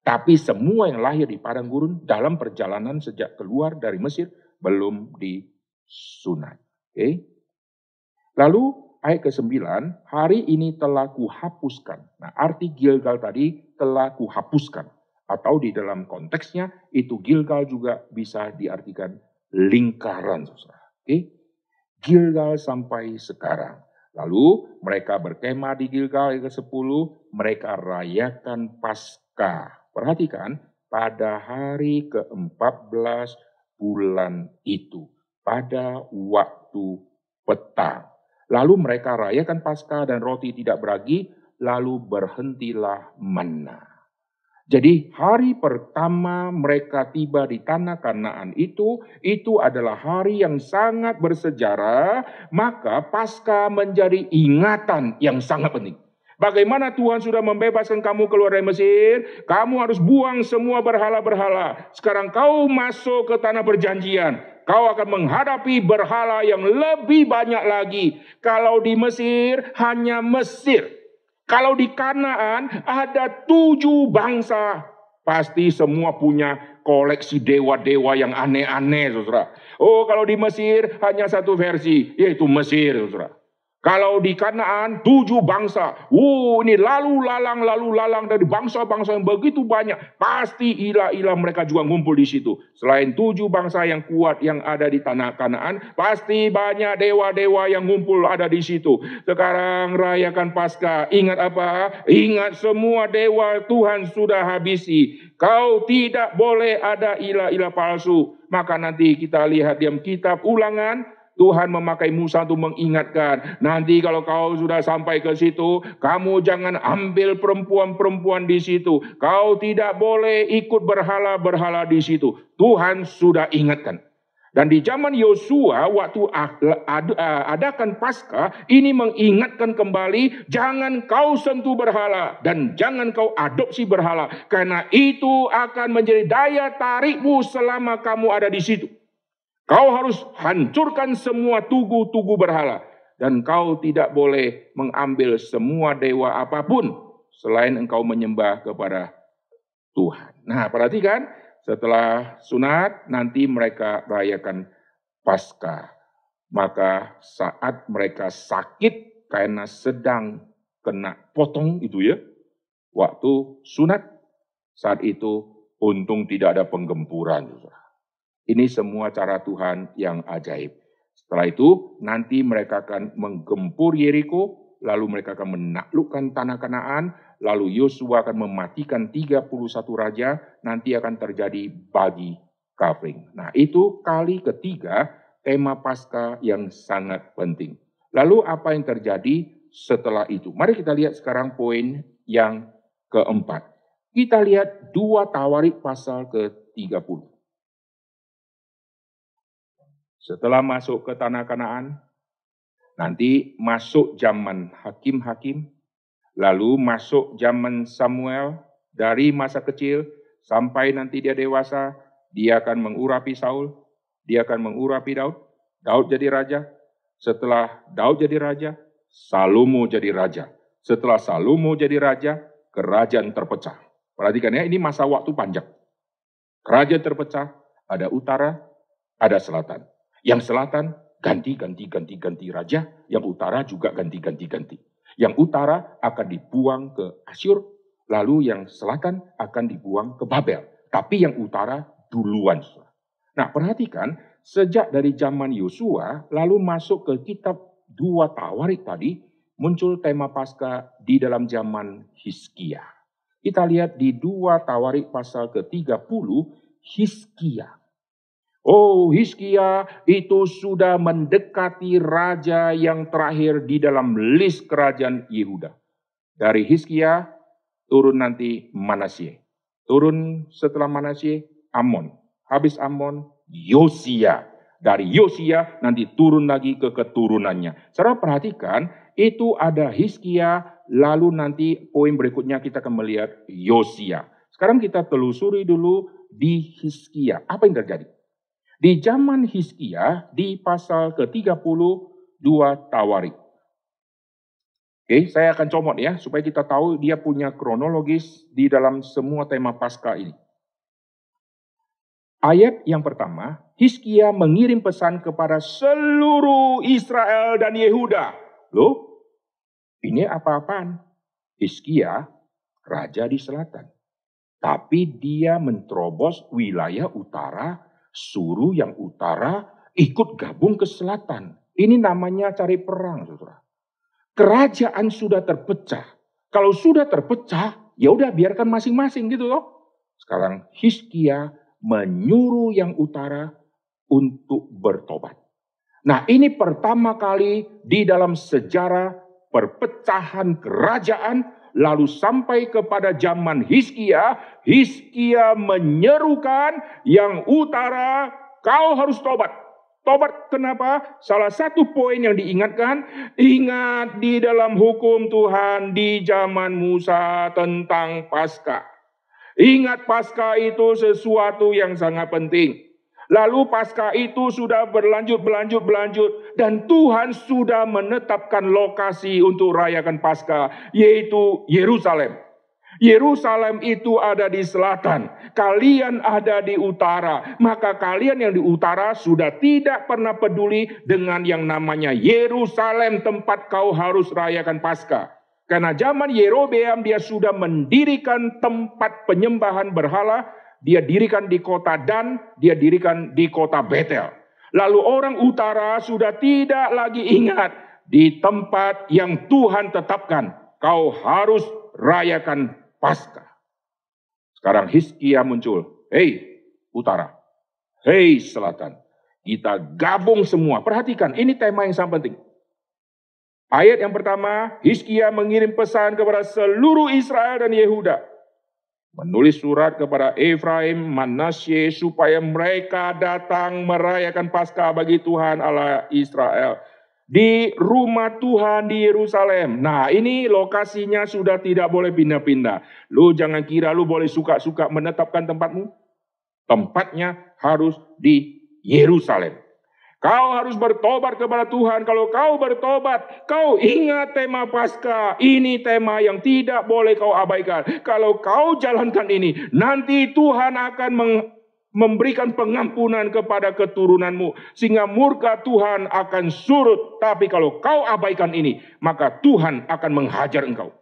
Tapi semua yang lahir di padang gurun dalam perjalanan sejak keluar dari Mesir belum disunat. Oke. Okay? Lalu ayat ke-9, hari ini telah kuhapuskan. Nah, arti Gilgal tadi telah kuhapuskan. Atau di dalam konteksnya, itu Gilgal juga bisa diartikan lingkaran. Oke? Okay? Gilgal sampai sekarang. Lalu mereka berkemah di Gilgal ayat ke-10, mereka rayakan pasca. Perhatikan, pada hari ke-14 bulan itu, pada waktu petang. Lalu mereka rayakan pasca dan roti tidak beragi, lalu berhentilah mana. Jadi hari pertama mereka tiba di tanah Kanaan itu, itu adalah hari yang sangat bersejarah, maka pasca menjadi ingatan yang sangat penting. Bagaimana Tuhan sudah membebaskan kamu keluar dari Mesir? Kamu harus buang semua berhala-berhala. Sekarang kau masuk ke tanah perjanjian. Kau akan menghadapi berhala yang lebih banyak lagi. Kalau di Mesir, hanya Mesir. Kalau di Kanaan, ada tujuh bangsa. Pasti semua punya koleksi dewa-dewa yang aneh-aneh, saudara. Oh, kalau di Mesir, hanya satu versi, yaitu Mesir, saudara. Kalau di Kanaan tujuh bangsa, wuh ini lalu lalang lalu lalang dari bangsa-bangsa yang begitu banyak, pasti ilah-ilah mereka juga ngumpul di situ. Selain tujuh bangsa yang kuat yang ada di tanah Kanaan, pasti banyak dewa-dewa yang ngumpul ada di situ. Sekarang rayakan pasca. ingat apa? Ingat semua dewa Tuhan sudah habisi. Kau tidak boleh ada ilah-ilah palsu. Maka nanti kita lihat di kitab Ulangan Tuhan memakai Musa untuk mengingatkan. Nanti kalau kau sudah sampai ke situ, kamu jangan ambil perempuan-perempuan di situ. Kau tidak boleh ikut berhala-berhala di situ. Tuhan sudah ingatkan. Dan di zaman Yosua waktu adakan pasca ini mengingatkan kembali jangan kau sentuh berhala dan jangan kau adopsi berhala karena itu akan menjadi daya tarikmu selama kamu ada di situ. Kau harus hancurkan semua tugu-tugu berhala. Dan kau tidak boleh mengambil semua dewa apapun selain engkau menyembah kepada Tuhan. Nah perhatikan setelah sunat nanti mereka rayakan pasca. Maka saat mereka sakit karena sedang kena potong itu ya, waktu sunat saat itu untung tidak ada penggempuran. Ini semua cara Tuhan yang ajaib. Setelah itu, nanti mereka akan menggempur Yeriko, lalu mereka akan menaklukkan tanah Kanaan, lalu Yosua akan mematikan 31 raja, nanti akan terjadi bagi covering. Nah, itu kali ketiga tema pasca yang sangat penting. Lalu apa yang terjadi setelah itu? Mari kita lihat sekarang poin yang keempat. Kita lihat dua tawarik pasal ke-30. Setelah masuk ke tanah Kanaan, nanti masuk zaman hakim-hakim, lalu masuk zaman Samuel dari masa kecil sampai nanti dia dewasa, dia akan mengurapi Saul, dia akan mengurapi Daud, Daud jadi raja. Setelah Daud jadi raja, Salomo jadi raja. Setelah Salomo jadi raja, kerajaan terpecah. Perhatikan ya, ini masa waktu panjang. Kerajaan terpecah, ada utara, ada selatan. Yang selatan ganti, ganti, ganti, ganti raja. Yang utara juga ganti, ganti, ganti. Yang utara akan dibuang ke Asyur, lalu yang selatan akan dibuang ke Babel. Tapi yang utara duluan. Nah perhatikan, sejak dari zaman Yosua, lalu masuk ke kitab dua tawarik tadi, muncul tema pasca di dalam zaman Hiskia. Kita lihat di dua tawarik pasal ke-30, Hiskia Oh Hiskia itu sudah mendekati raja yang terakhir di dalam list kerajaan Yehuda. Dari Hiskia turun nanti Manasye. Turun setelah Manasye Amon. Habis Amon Yosia. Dari Yosia nanti turun lagi ke keturunannya. Secara perhatikan itu ada Hiskia lalu nanti poin berikutnya kita akan melihat Yosia. Sekarang kita telusuri dulu di Hiskia. Apa yang terjadi? Di zaman Hizkia di pasal ke-32 Tawarik. Oke, saya akan comot ya supaya kita tahu dia punya kronologis di dalam semua tema pasca ini. Ayat yang pertama, Hizkia mengirim pesan kepada seluruh Israel dan Yehuda. Loh, ini apa-apaan? Hizkia, raja di selatan. Tapi dia menterobos wilayah utara suruh yang utara ikut gabung ke selatan. Ini namanya cari perang, saudara. Kerajaan sudah terpecah. Kalau sudah terpecah, ya udah biarkan masing-masing gitu loh. Sekarang Hiskia menyuruh yang utara untuk bertobat. Nah ini pertama kali di dalam sejarah perpecahan kerajaan, lalu sampai kepada zaman Hiskia, Hiskia menyerukan yang utara, kau harus tobat. Tobat kenapa? Salah satu poin yang diingatkan, ingat di dalam hukum Tuhan di zaman Musa tentang Paskah. Ingat Paskah itu sesuatu yang sangat penting. Lalu pasca itu sudah berlanjut, berlanjut, berlanjut. Dan Tuhan sudah menetapkan lokasi untuk rayakan pasca, yaitu Yerusalem. Yerusalem itu ada di selatan, kalian ada di utara, maka kalian yang di utara sudah tidak pernah peduli dengan yang namanya Yerusalem tempat kau harus rayakan Pasca. Karena zaman Yerobeam dia sudah mendirikan tempat penyembahan berhala dia dirikan di kota Dan, dia dirikan di kota Betel. Lalu orang utara sudah tidak lagi ingat di tempat yang Tuhan tetapkan. Kau harus rayakan Paskah. Sekarang Hiskia muncul. Hei, utara. Hei, selatan. Kita gabung semua. Perhatikan, ini tema yang sangat penting. Ayat yang pertama, Hiskia mengirim pesan kepada seluruh Israel dan Yehuda menulis surat kepada Efraim, Manasye, supaya mereka datang merayakan Paskah bagi Tuhan Allah Israel di rumah Tuhan di Yerusalem. Nah, ini lokasinya sudah tidak boleh pindah-pindah. Lu jangan kira lu boleh suka-suka menetapkan tempatmu. Tempatnya harus di Yerusalem. Kau harus bertobat kepada Tuhan. Kalau kau bertobat, kau ingat tema pasca. Ini tema yang tidak boleh kau abaikan. Kalau kau jalankan ini, nanti Tuhan akan memberikan pengampunan kepada keturunanmu. Sehingga murka Tuhan akan surut. Tapi kalau kau abaikan ini, maka Tuhan akan menghajar engkau.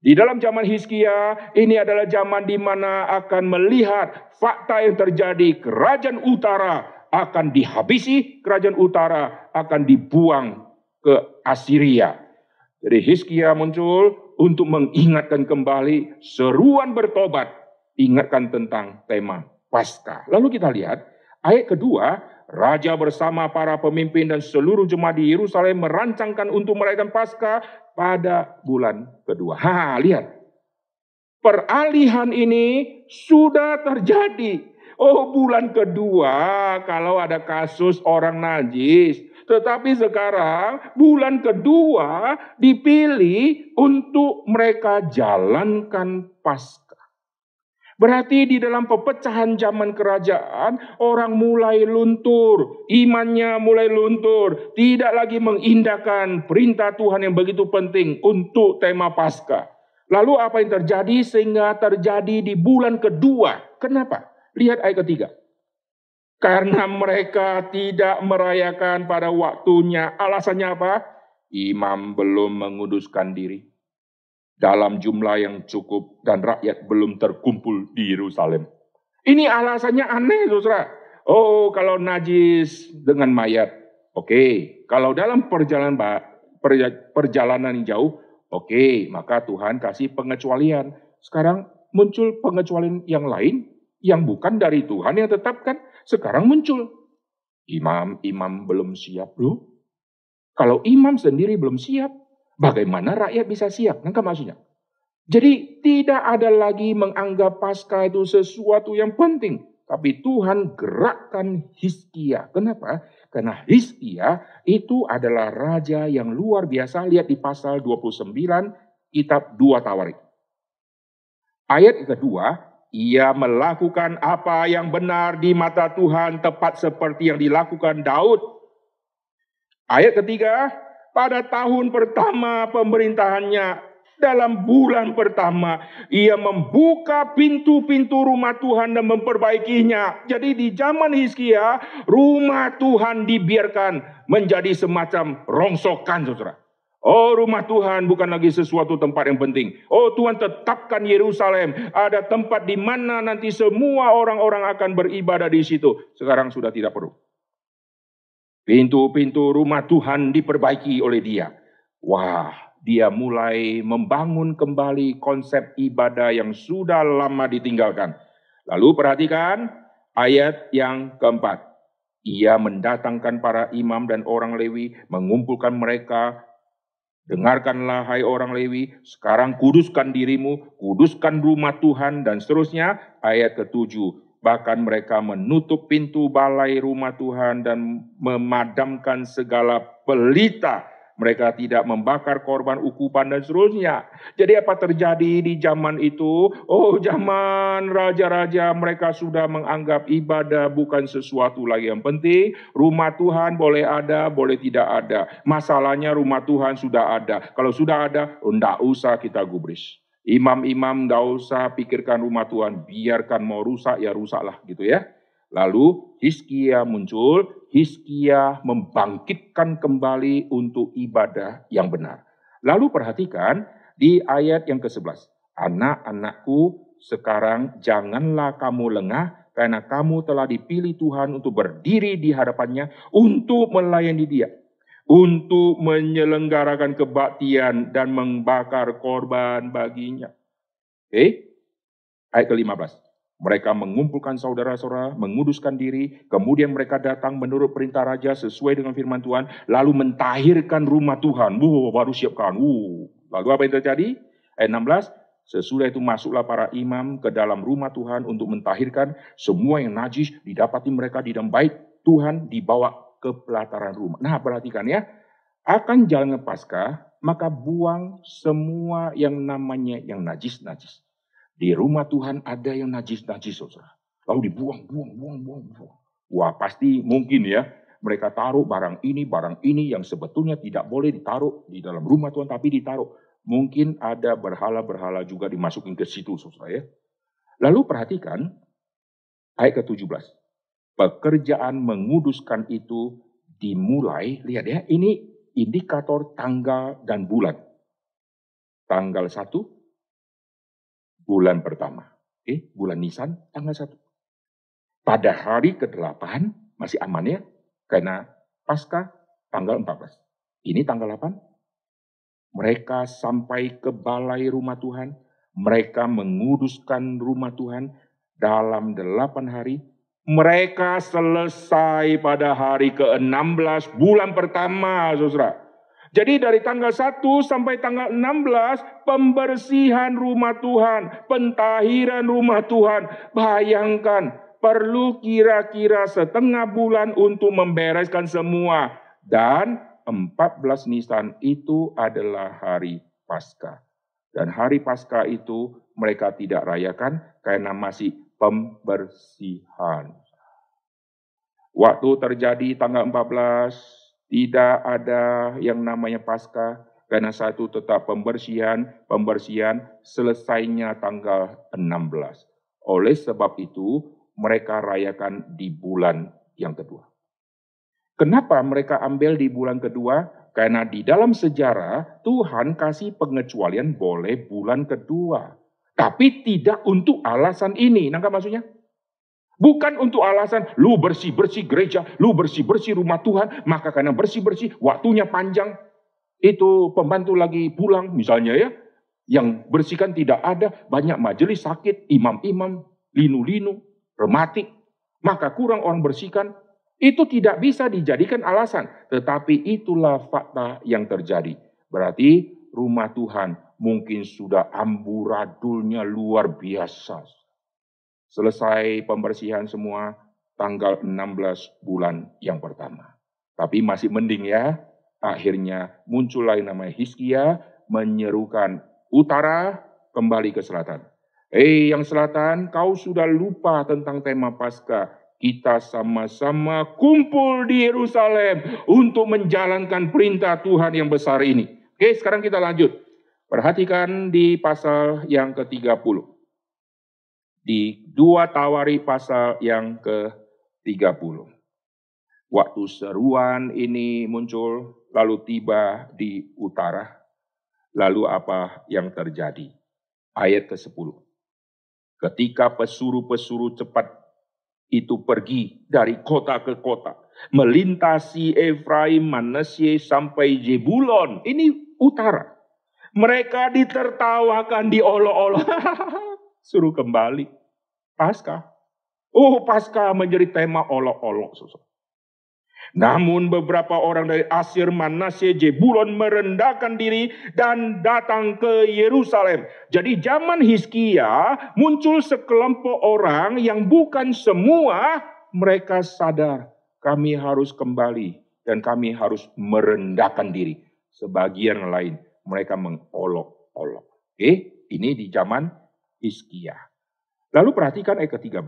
Di dalam zaman Hizkia, ini adalah zaman di mana akan melihat fakta yang terjadi kerajaan utara akan dihabisi, kerajaan utara akan dibuang ke Assyria. Jadi Hizkia muncul untuk mengingatkan kembali seruan bertobat, ingatkan tentang tema Paskah. Lalu kita lihat ayat kedua, raja bersama para pemimpin dan seluruh jemaat di Yerusalem merancangkan untuk merayakan Paskah pada bulan kedua. Ha, lihat. Peralihan ini sudah terjadi Oh bulan kedua kalau ada kasus orang najis. Tetapi sekarang bulan kedua dipilih untuk mereka jalankan pasca. Berarti di dalam pepecahan zaman kerajaan orang mulai luntur, imannya mulai luntur, tidak lagi mengindahkan perintah Tuhan yang begitu penting untuk tema pasca. Lalu apa yang terjadi sehingga terjadi di bulan kedua? Kenapa? Lihat ayat ketiga. Karena mereka tidak merayakan pada waktunya. Alasannya apa? Imam belum menguduskan diri. Dalam jumlah yang cukup dan rakyat belum terkumpul di Yerusalem. Ini alasannya aneh, saudara. Oh, kalau najis dengan mayat. Oke, okay. kalau dalam perjalanan Pak, perjalanan yang jauh, oke, okay. maka Tuhan kasih pengecualian. Sekarang muncul pengecualian yang lain yang bukan dari Tuhan yang tetapkan sekarang muncul. Imam-imam belum siap, loh Kalau imam sendiri belum siap, bagaimana rakyat bisa siap? nengka nah, maksudnya? Jadi tidak ada lagi menganggap pasca itu sesuatu yang penting. Tapi Tuhan gerakkan Hiskia. Kenapa? Karena Hiskia itu adalah raja yang luar biasa. Lihat di pasal 29 kitab 2 Tawarik. Ayat kedua, ia melakukan apa yang benar di mata Tuhan tepat seperti yang dilakukan Daud. Ayat ketiga, pada tahun pertama pemerintahannya, dalam bulan pertama, ia membuka pintu-pintu rumah Tuhan dan memperbaikinya. Jadi di zaman Hizkia, rumah Tuhan dibiarkan menjadi semacam rongsokan, saudara. Oh rumah Tuhan bukan lagi sesuatu tempat yang penting. Oh Tuhan tetapkan Yerusalem. Ada tempat di mana nanti semua orang-orang akan beribadah di situ. Sekarang sudah tidak perlu. Pintu-pintu rumah Tuhan diperbaiki oleh dia. Wah, dia mulai membangun kembali konsep ibadah yang sudah lama ditinggalkan. Lalu perhatikan ayat yang keempat. Ia mendatangkan para imam dan orang Lewi, mengumpulkan mereka Dengarkanlah hai orang Lewi, sekarang kuduskan dirimu, kuduskan rumah Tuhan, dan seterusnya. Ayat ketujuh, bahkan mereka menutup pintu balai rumah Tuhan dan memadamkan segala pelita mereka tidak membakar korban ukupan dan seterusnya. Jadi apa terjadi di zaman itu? Oh zaman raja-raja mereka sudah menganggap ibadah bukan sesuatu lagi yang penting. Rumah Tuhan boleh ada, boleh tidak ada. Masalahnya rumah Tuhan sudah ada. Kalau sudah ada, tidak oh, usah kita gubris. Imam-imam tidak usah pikirkan rumah Tuhan. Biarkan mau rusak ya rusaklah gitu ya. Lalu Hiskia muncul, Hiskia membangkitkan kembali untuk ibadah yang benar. Lalu perhatikan di ayat yang ke-11. Anak-anakku, sekarang janganlah kamu lengah karena kamu telah dipilih Tuhan untuk berdiri di hadapannya untuk melayani dia. Untuk menyelenggarakan kebaktian dan membakar korban baginya. Oke, okay? ayat ke-15. Mereka mengumpulkan saudara-saudara, menguduskan diri, kemudian mereka datang menurut perintah raja sesuai dengan firman Tuhan, lalu mentahirkan rumah Tuhan. Wuh, baru siapkan. Wuh. Lalu apa yang terjadi? Ayat 16, Sesudah itu masuklah para imam ke dalam rumah Tuhan untuk mentahirkan semua yang najis didapati mereka di dalam bait Tuhan dibawa ke pelataran rumah. Nah perhatikan ya, akan jalan Paskah maka buang semua yang namanya yang najis-najis. Di rumah Tuhan ada yang najis-najis, saudara. Lalu dibuang, buang, buang, buang, buang. Wah pasti mungkin ya, mereka taruh barang ini, barang ini yang sebetulnya tidak boleh ditaruh di dalam rumah Tuhan, tapi ditaruh. Mungkin ada berhala-berhala juga dimasukin ke situ, saudara ya. Lalu perhatikan, ayat ke-17. Pekerjaan menguduskan itu dimulai, lihat ya, ini indikator tanggal dan bulan. Tanggal 1, bulan pertama. eh bulan Nisan tanggal 1. Pada hari ke-8 masih aman ya karena pasca tanggal 14. Ini tanggal 8. Mereka sampai ke balai rumah Tuhan, mereka menguduskan rumah Tuhan dalam delapan hari. Mereka selesai pada hari ke-16 bulan pertama, saudara. Jadi dari tanggal 1 sampai tanggal 16 pembersihan rumah Tuhan, pentahiran rumah Tuhan. Bayangkan perlu kira-kira setengah bulan untuk membereskan semua. Dan 14 Nisan itu adalah hari Paskah. Dan hari Paskah itu mereka tidak rayakan karena masih pembersihan. Waktu terjadi tanggal 14, tidak ada yang namanya pasca karena satu tetap pembersihan, pembersihan selesainya tanggal 16. Oleh sebab itu, mereka rayakan di bulan yang kedua. Kenapa mereka ambil di bulan kedua? Karena di dalam sejarah Tuhan kasih pengecualian boleh bulan kedua. Tapi tidak untuk alasan ini. Nangka maksudnya? Bukan untuk alasan lu bersih-bersih gereja, lu bersih-bersih rumah Tuhan, maka karena bersih-bersih waktunya panjang. Itu pembantu lagi pulang misalnya ya. Yang bersihkan tidak ada, banyak majelis sakit, imam-imam, linu-linu, rematik. Maka kurang orang bersihkan, itu tidak bisa dijadikan alasan, tetapi itulah fakta yang terjadi. Berarti rumah Tuhan mungkin sudah amburadulnya luar biasa selesai pembersihan semua tanggal 16 bulan yang pertama. Tapi masih mending ya, akhirnya muncul lagi namanya Hiskia menyerukan utara kembali ke selatan. Hei eh, yang selatan, kau sudah lupa tentang tema pasca Kita sama-sama kumpul di Yerusalem untuk menjalankan perintah Tuhan yang besar ini. Oke, sekarang kita lanjut. Perhatikan di pasal yang ke-30 di dua Tawari pasal yang ke-30. Waktu seruan ini muncul lalu tiba di utara. Lalu apa yang terjadi? Ayat ke-10. Ketika pesuruh-pesuruh cepat itu pergi dari kota ke kota, melintasi Efraim, Manasye sampai Jebulon. Ini utara. Mereka ditertawakan, diolok-olok. suruh kembali. Paskah. Oh, Paskah menjadi tema olok-olok, Namun beberapa orang dari Asir, Manasye, Jebulon merendahkan diri dan datang ke Yerusalem. Jadi zaman Hizkia muncul sekelompok orang yang bukan semua mereka sadar kami harus kembali dan kami harus merendahkan diri. Sebagian lain mereka mengolok-olok. Oke, eh, ini di zaman Hizkia. Lalu perhatikan ayat ke-13,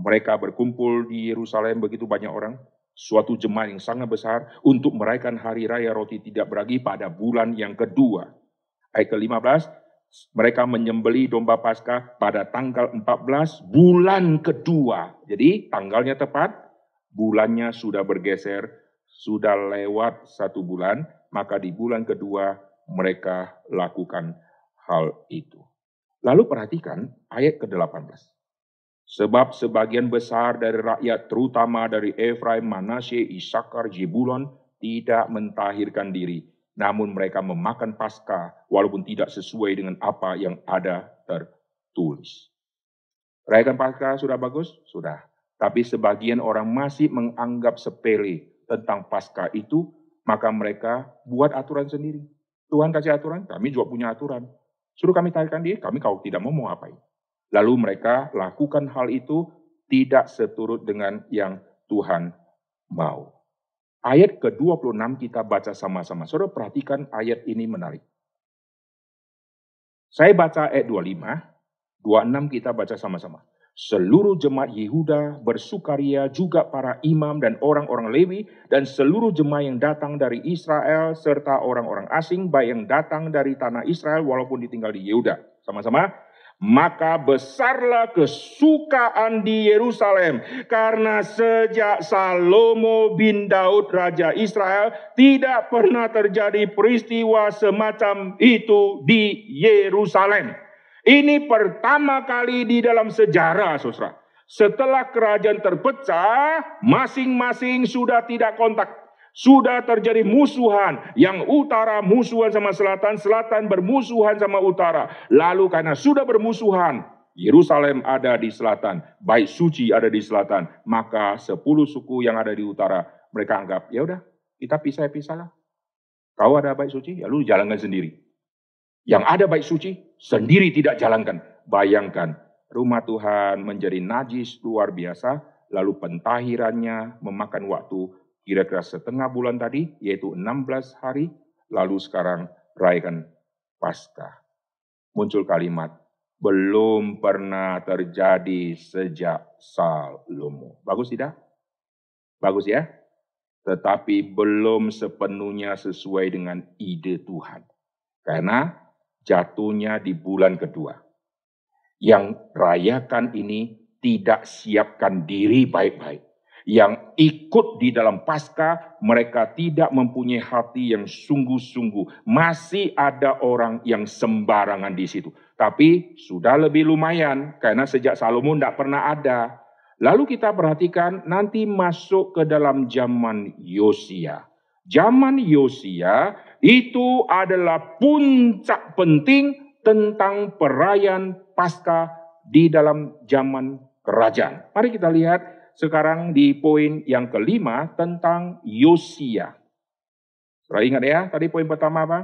mereka berkumpul di Yerusalem begitu banyak orang, suatu jemaat yang sangat besar untuk merayakan hari raya roti tidak beragi pada bulan yang kedua. Ayat ke-15, mereka menyembeli domba Paskah pada tanggal 14 bulan kedua. Jadi tanggalnya tepat, bulannya sudah bergeser, sudah lewat satu bulan, maka di bulan kedua mereka lakukan hal itu. Lalu perhatikan ayat ke-18. Sebab sebagian besar dari rakyat terutama dari Efraim, Manasye, Isakar, Jebulon tidak mentahirkan diri, namun mereka memakan pasca walaupun tidak sesuai dengan apa yang ada tertulis. Rayakan pasca sudah bagus? Sudah. Tapi sebagian orang masih menganggap sepele tentang pasca itu, maka mereka buat aturan sendiri. Tuhan kasih aturan, kami juga punya aturan. Suruh kami tanyakan dia, kami kalau tidak mau mau apain. Lalu mereka lakukan hal itu tidak seturut dengan yang Tuhan mau. Ayat ke-26 kita baca sama-sama. Saudara perhatikan ayat ini menarik. Saya baca ayat 25, 26 kita baca sama-sama. Seluruh jemaat Yehuda bersukaria juga para imam dan orang-orang Lewi dan seluruh jemaat yang datang dari Israel serta orang-orang asing baik yang datang dari tanah Israel walaupun ditinggal di Yehuda. Sama-sama maka besarlah kesukaan di Yerusalem karena sejak Salomo bin Daud raja Israel tidak pernah terjadi peristiwa semacam itu di Yerusalem. Ini pertama kali di dalam sejarah, saudara. Setelah kerajaan terpecah, masing-masing sudah tidak kontak. Sudah terjadi musuhan. Yang utara musuhan sama selatan, selatan bermusuhan sama utara. Lalu karena sudah bermusuhan, Yerusalem ada di selatan, baik suci ada di selatan, maka sepuluh suku yang ada di utara mereka anggap ya udah kita pisah pisahlah Kau ada baik suci, ya lu jalankan sendiri. Yang ada baik suci sendiri tidak jalankan. Bayangkan, rumah Tuhan menjadi najis luar biasa, lalu pentahirannya memakan waktu kira-kira setengah bulan tadi, yaitu 16 hari, lalu sekarang rayakan Paskah. Muncul kalimat, belum pernah terjadi sejak Salomo. Bagus tidak? Bagus ya? Tetapi belum sepenuhnya sesuai dengan ide Tuhan. Karena jatuhnya di bulan kedua. Yang rayakan ini tidak siapkan diri baik-baik. Yang ikut di dalam pasca, mereka tidak mempunyai hati yang sungguh-sungguh. Masih ada orang yang sembarangan di situ. Tapi sudah lebih lumayan, karena sejak Salomo tidak pernah ada. Lalu kita perhatikan nanti masuk ke dalam zaman Yosia. Zaman Yosia itu adalah puncak penting tentang perayaan pasca di dalam zaman kerajaan. Mari kita lihat sekarang di poin yang kelima tentang Yosia. Sudah ingat ya, tadi poin pertama apa?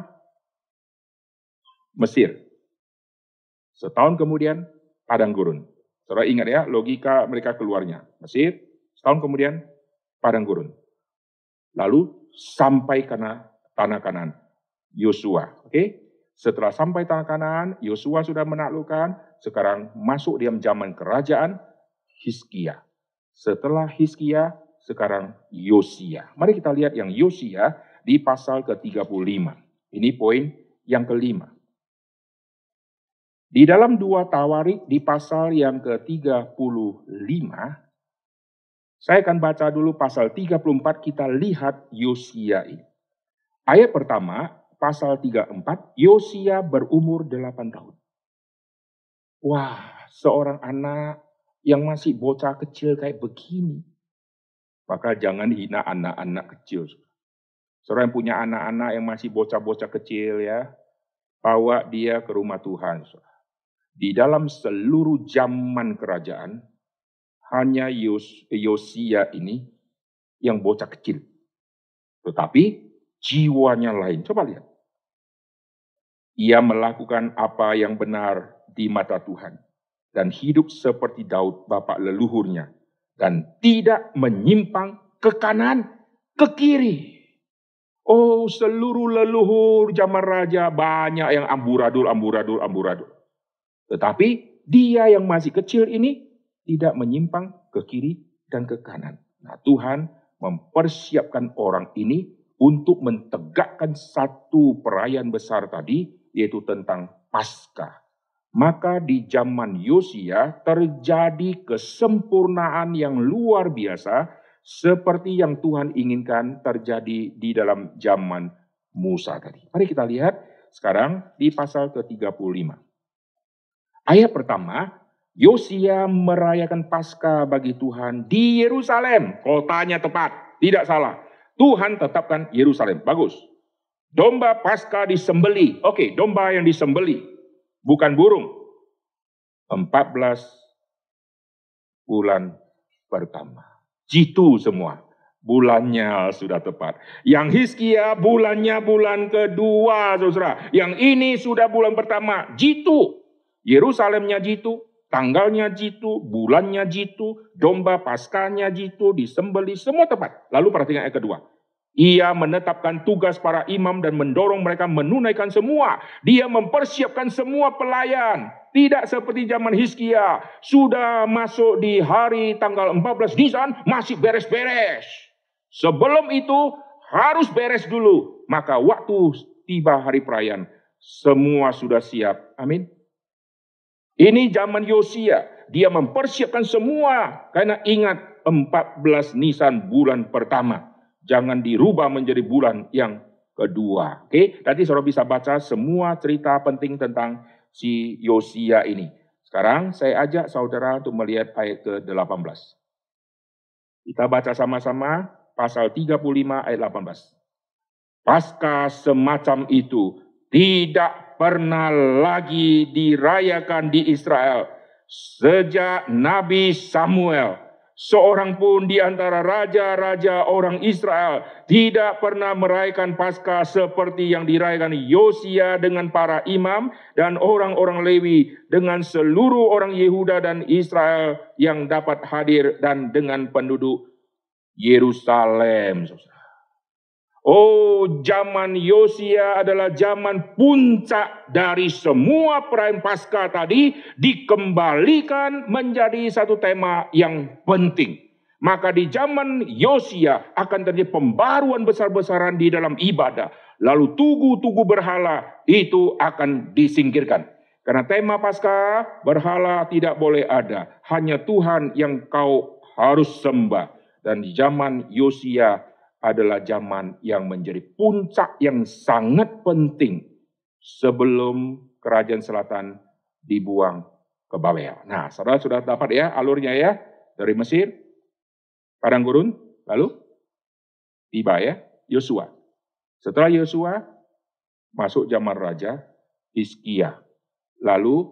Mesir. Setahun kemudian, padang gurun. Sudah ingat ya, logika mereka keluarnya. Mesir, setahun kemudian, padang gurun. Lalu sampai kena tanah kanan. Yosua, oke? Okay? Setelah sampai tanah kanan, Yosua sudah menaklukkan, sekarang masuk diam zaman kerajaan Hiskia. Setelah Hiskia, sekarang Yosia. Mari kita lihat yang Yosia di pasal ke-35. Ini poin yang kelima. Di dalam dua tawarik di pasal yang ke-35, saya akan baca dulu pasal 34 kita lihat Yosia ini. Ayat pertama, pasal 34, Yosia berumur 8 tahun. Wah, seorang anak yang masih bocah kecil kayak begini. Maka jangan hina anak-anak kecil. Seorang yang punya anak-anak yang masih bocah-bocah kecil ya, bawa dia ke rumah Tuhan. Di dalam seluruh zaman kerajaan, hanya Yos, Yosia ini yang bocah kecil. Tetapi jiwanya lain. Coba lihat. Ia melakukan apa yang benar di mata Tuhan dan hidup seperti Daud bapak leluhurnya dan tidak menyimpang ke kanan, ke kiri. Oh, seluruh leluhur zaman raja banyak yang amburadul, amburadul, amburadul. Tetapi dia yang masih kecil ini tidak menyimpang ke kiri dan ke kanan. Nah, Tuhan mempersiapkan orang ini untuk mentegakkan satu perayaan besar tadi yaitu tentang Paskah. Maka di zaman Yosia terjadi kesempurnaan yang luar biasa seperti yang Tuhan inginkan terjadi di dalam zaman Musa tadi. Mari kita lihat sekarang di pasal ke-35. Ayat pertama, Yosia merayakan pasca bagi Tuhan di Yerusalem, kotanya tepat, tidak salah. Tuhan tetapkan Yerusalem. Bagus. Domba pasca disembeli. Oke, okay, domba yang disembeli. Bukan burung. 14 bulan pertama. Jitu semua. Bulannya sudah tepat. Yang Hiskia bulannya bulan kedua, saudara. Yang ini sudah bulan pertama. Jitu. Yerusalemnya jitu. Tanggalnya jitu. Bulannya jitu. Domba paskanya jitu. Disembeli. Semua tepat. Lalu perhatikan ayat kedua ia menetapkan tugas para imam dan mendorong mereka menunaikan semua. Dia mempersiapkan semua pelayan. Tidak seperti zaman Hizkia, Sudah masuk di hari tanggal 14 Nisan masih beres-beres. Sebelum itu harus beres dulu. Maka waktu tiba hari perayaan. Semua sudah siap. Amin. Ini zaman Yosia. Dia mempersiapkan semua. Karena ingat 14 Nisan bulan pertama jangan dirubah menjadi bulan yang kedua. Oke, tadi saudara bisa baca semua cerita penting tentang si Yosia ini. Sekarang saya ajak saudara untuk melihat ayat ke-18. Kita baca sama-sama pasal 35 ayat 18. Pasca semacam itu tidak pernah lagi dirayakan di Israel sejak Nabi Samuel seorang pun di antara raja-raja orang Israel tidak pernah meraihkan Paskah seperti yang diraihkan Yosia dengan para imam dan orang-orang Lewi dengan seluruh orang Yehuda dan Israel yang dapat hadir dan dengan penduduk Yerusalem. Oh, zaman Yosia adalah zaman puncak dari semua perayaan pasca tadi dikembalikan menjadi satu tema yang penting. Maka di zaman Yosia akan terjadi pembaruan besar-besaran di dalam ibadah. Lalu tugu-tugu berhala itu akan disingkirkan. Karena tema pasca berhala tidak boleh ada, hanya Tuhan yang kau harus sembah. Dan di zaman Yosia adalah zaman yang menjadi puncak yang sangat penting sebelum kerajaan selatan dibuang ke Babel. Nah, saudara sudah dapat ya alurnya ya dari Mesir, padang gurun, lalu tiba ya Yosua. Setelah Yosua masuk zaman raja Hizkia, lalu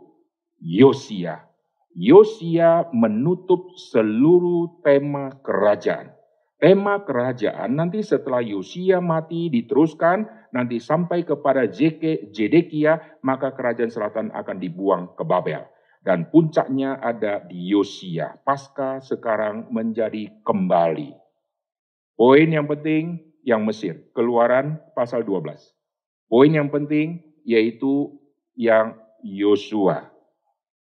Yosia. Yosia menutup seluruh tema kerajaan tema kerajaan nanti setelah Yosia mati diteruskan nanti sampai kepada JK, Jedekia maka kerajaan selatan akan dibuang ke Babel dan puncaknya ada di Yosia pasca sekarang menjadi kembali. Poin yang penting yang Mesir, Keluaran pasal 12. Poin yang penting yaitu yang Yosua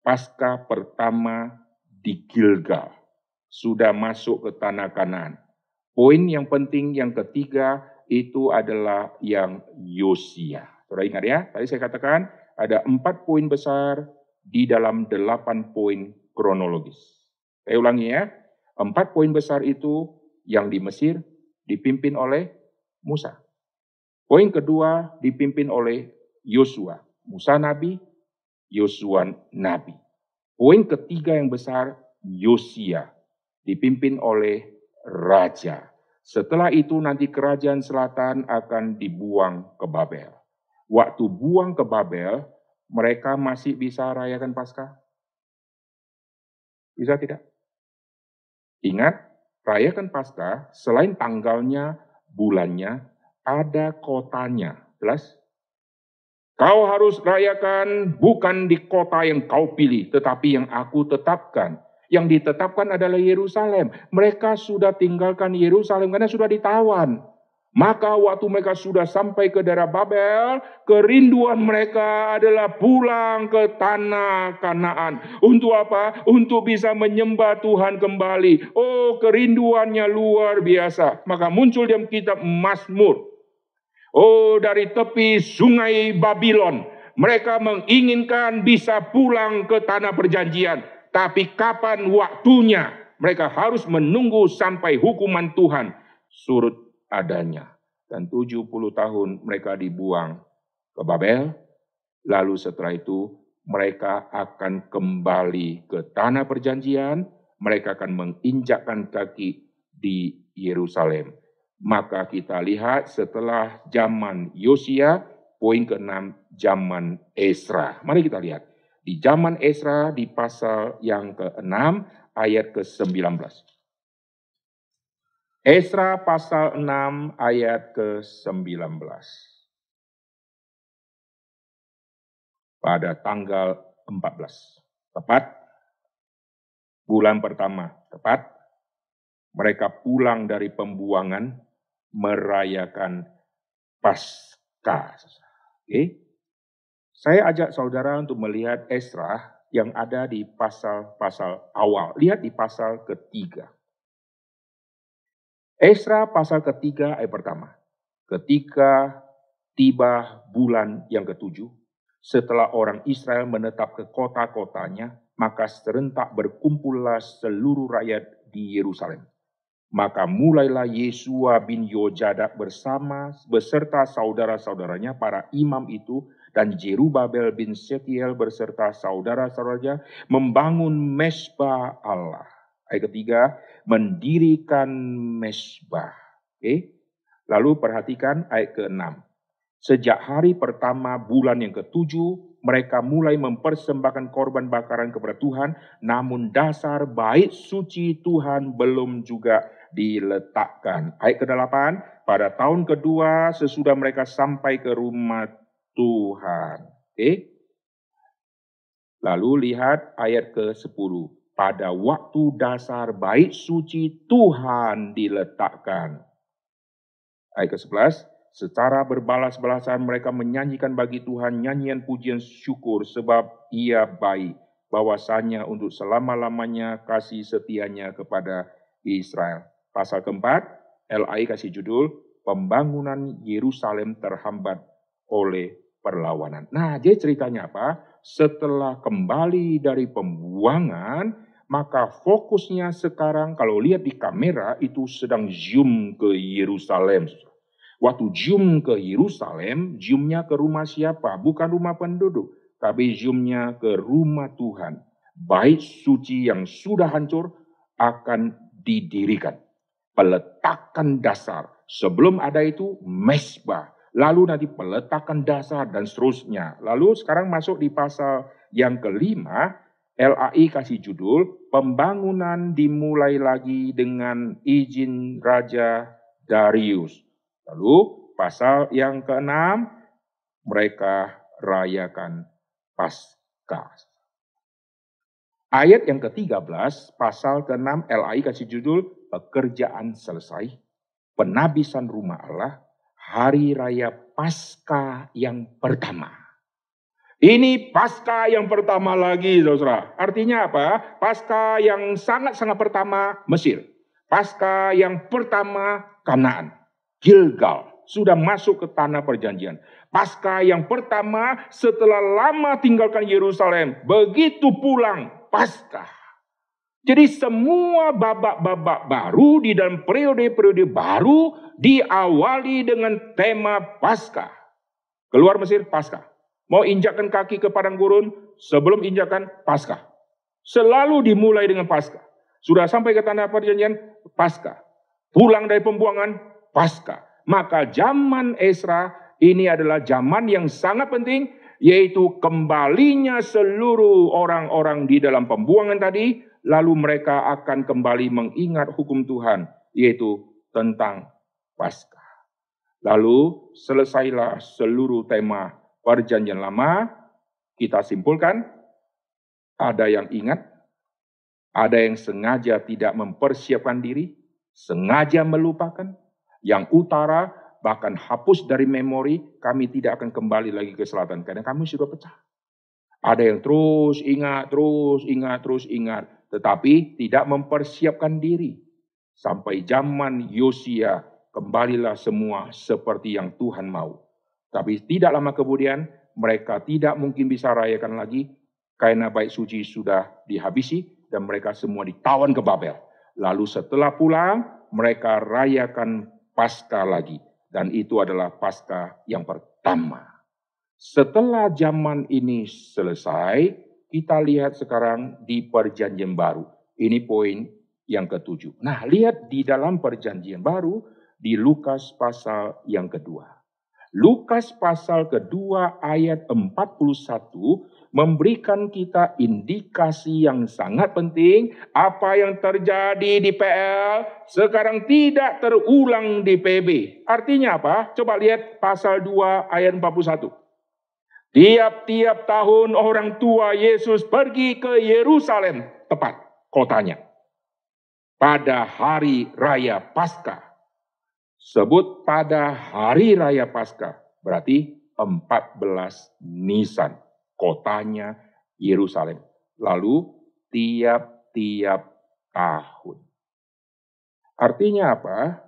pasca pertama di Gilgal sudah masuk ke tanah Kanaan Poin yang penting yang ketiga itu adalah yang Yosia. Sudah ingat ya, tadi saya katakan ada empat poin besar di dalam delapan poin kronologis. Saya ulangi ya, empat poin besar itu yang di Mesir dipimpin oleh Musa. Poin kedua dipimpin oleh Yosua. Musa nabi, Yosua nabi. Poin ketiga yang besar Yosia dipimpin oleh raja. Setelah itu nanti kerajaan selatan akan dibuang ke Babel. Waktu buang ke Babel, mereka masih bisa rayakan Paskah? Bisa tidak? Ingat, rayakan Paskah selain tanggalnya, bulannya, ada kotanya. Jelas? Kau harus rayakan bukan di kota yang kau pilih, tetapi yang aku tetapkan yang ditetapkan adalah Yerusalem. Mereka sudah tinggalkan Yerusalem karena sudah ditawan. Maka waktu mereka sudah sampai ke daerah Babel, kerinduan mereka adalah pulang ke tanah Kanaan. Untuk apa? Untuk bisa menyembah Tuhan kembali. Oh, kerinduannya luar biasa. Maka muncul dalam kitab Mazmur. Oh, dari tepi sungai Babylon, mereka menginginkan bisa pulang ke tanah perjanjian. Tapi kapan waktunya mereka harus menunggu sampai hukuman Tuhan surut adanya. Dan 70 tahun mereka dibuang ke Babel. Lalu setelah itu mereka akan kembali ke tanah perjanjian. Mereka akan menginjakkan kaki di Yerusalem. Maka kita lihat setelah zaman Yosia, poin ke-6 zaman Esra. Mari kita lihat di zaman Esra di pasal yang ke-6 ayat ke-19. Esra pasal 6 ayat ke-19. Pada tanggal 14, tepat bulan pertama, tepat mereka pulang dari pembuangan merayakan Paskah. Oke. Okay? Saya ajak saudara untuk melihat Esra yang ada di pasal-pasal awal. Lihat di pasal ketiga. Esra pasal ketiga ayat pertama. Ketika tiba bulan yang ketujuh, setelah orang Israel menetap ke kota-kotanya, maka serentak berkumpullah seluruh rakyat di Yerusalem. Maka mulailah Yesua bin Yojada bersama beserta saudara-saudaranya para imam itu dan Jerubabel bin Setiel berserta saudara-saudaranya membangun mesbah Allah. Ayat ketiga, mendirikan mesbah. Oke. Lalu perhatikan ayat keenam. Sejak hari pertama bulan yang ketujuh, mereka mulai mempersembahkan korban bakaran kepada Tuhan, namun dasar bait suci Tuhan belum juga diletakkan. Ayat ke-8, pada tahun kedua sesudah mereka sampai ke rumah Tuhan. Oke. Lalu lihat ayat ke-10. Pada waktu dasar baik suci Tuhan diletakkan. Ayat ke-11. Secara berbalas-balasan mereka menyanyikan bagi Tuhan nyanyian pujian syukur sebab ia baik. Bahwasanya untuk selama-lamanya kasih setianya kepada Israel. Pasal keempat, LAI kasih judul Pembangunan Yerusalem Terhambat oleh perlawanan. Nah, jadi ceritanya apa? Setelah kembali dari pembuangan, maka fokusnya sekarang kalau lihat di kamera itu sedang zoom ke Yerusalem. Waktu zoom ke Yerusalem, zoomnya ke rumah siapa? Bukan rumah penduduk, tapi zoomnya ke rumah Tuhan. Baik suci yang sudah hancur akan didirikan. Peletakan dasar. Sebelum ada itu, mesbah lalu nanti peletakan dasar dan seterusnya. Lalu sekarang masuk di pasal yang kelima, LAI kasih judul pembangunan dimulai lagi dengan izin Raja Darius. Lalu pasal yang keenam mereka rayakan pasca. Ayat yang ke-13 pasal ke-6 LAI kasih judul pekerjaan selesai, penabisan rumah Allah, hari raya pasca yang pertama. Ini pasca yang pertama lagi, saudara. Artinya apa? Pasca yang sangat-sangat pertama Mesir. Pasca yang pertama Kanaan. Gilgal. Sudah masuk ke tanah perjanjian. Pasca yang pertama setelah lama tinggalkan Yerusalem. Begitu pulang. Pasca. Jadi semua babak-babak baru di dalam periode-periode baru diawali dengan tema pasca. Keluar Mesir pasca. Mau injakkan kaki ke padang gurun sebelum injakan pasca. Selalu dimulai dengan pasca. Sudah sampai ke tanah perjanjian pasca. Pulang dari pembuangan pasca. Maka zaman Esra ini adalah zaman yang sangat penting yaitu kembalinya seluruh orang-orang di dalam pembuangan tadi lalu mereka akan kembali mengingat hukum Tuhan, yaitu tentang Paskah. Lalu selesailah seluruh tema Perjanjian Lama. Kita simpulkan, ada yang ingat, ada yang sengaja tidak mempersiapkan diri, sengaja melupakan, yang utara bahkan hapus dari memori, kami tidak akan kembali lagi ke selatan karena kami sudah pecah. Ada yang terus ingat, terus ingat, terus ingat tetapi tidak mempersiapkan diri. Sampai zaman Yosia, kembalilah semua seperti yang Tuhan mau. Tapi tidak lama kemudian, mereka tidak mungkin bisa rayakan lagi karena baik suci sudah dihabisi dan mereka semua ditawan ke Babel. Lalu setelah pulang, mereka rayakan pasca lagi. Dan itu adalah pasca yang pertama. Setelah zaman ini selesai, kita lihat sekarang di perjanjian baru. Ini poin yang ketujuh. Nah, lihat di dalam perjanjian baru di Lukas pasal yang kedua. Lukas pasal kedua ayat 41 memberikan kita indikasi yang sangat penting apa yang terjadi di PL sekarang tidak terulang di PB. Artinya apa? Coba lihat pasal 2 ayat 41. Tiap-tiap tahun orang tua Yesus pergi ke Yerusalem, tepat kotanya. Pada hari raya Paskah. Sebut pada hari raya Paskah, berarti 14 Nisan, kotanya Yerusalem. Lalu tiap-tiap tahun. Artinya apa?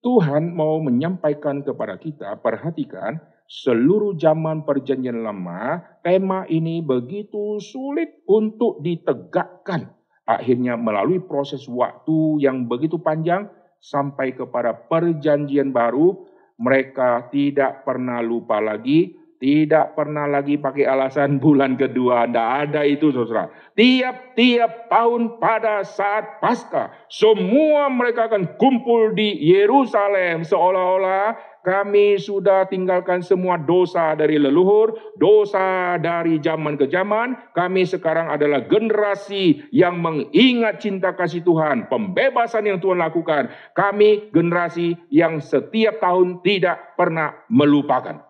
Tuhan mau menyampaikan kepada kita, perhatikan, seluruh zaman perjanjian lama, tema ini begitu sulit untuk ditegakkan. Akhirnya melalui proses waktu yang begitu panjang sampai kepada perjanjian baru, mereka tidak pernah lupa lagi, tidak pernah lagi pakai alasan bulan kedua. Tidak ada itu saudara. Tiap-tiap tahun pada saat pasca, semua mereka akan kumpul di Yerusalem seolah-olah kami sudah tinggalkan semua dosa dari leluhur, dosa dari zaman ke zaman. Kami sekarang adalah generasi yang mengingat cinta kasih Tuhan, pembebasan yang Tuhan lakukan. Kami generasi yang setiap tahun tidak pernah melupakan.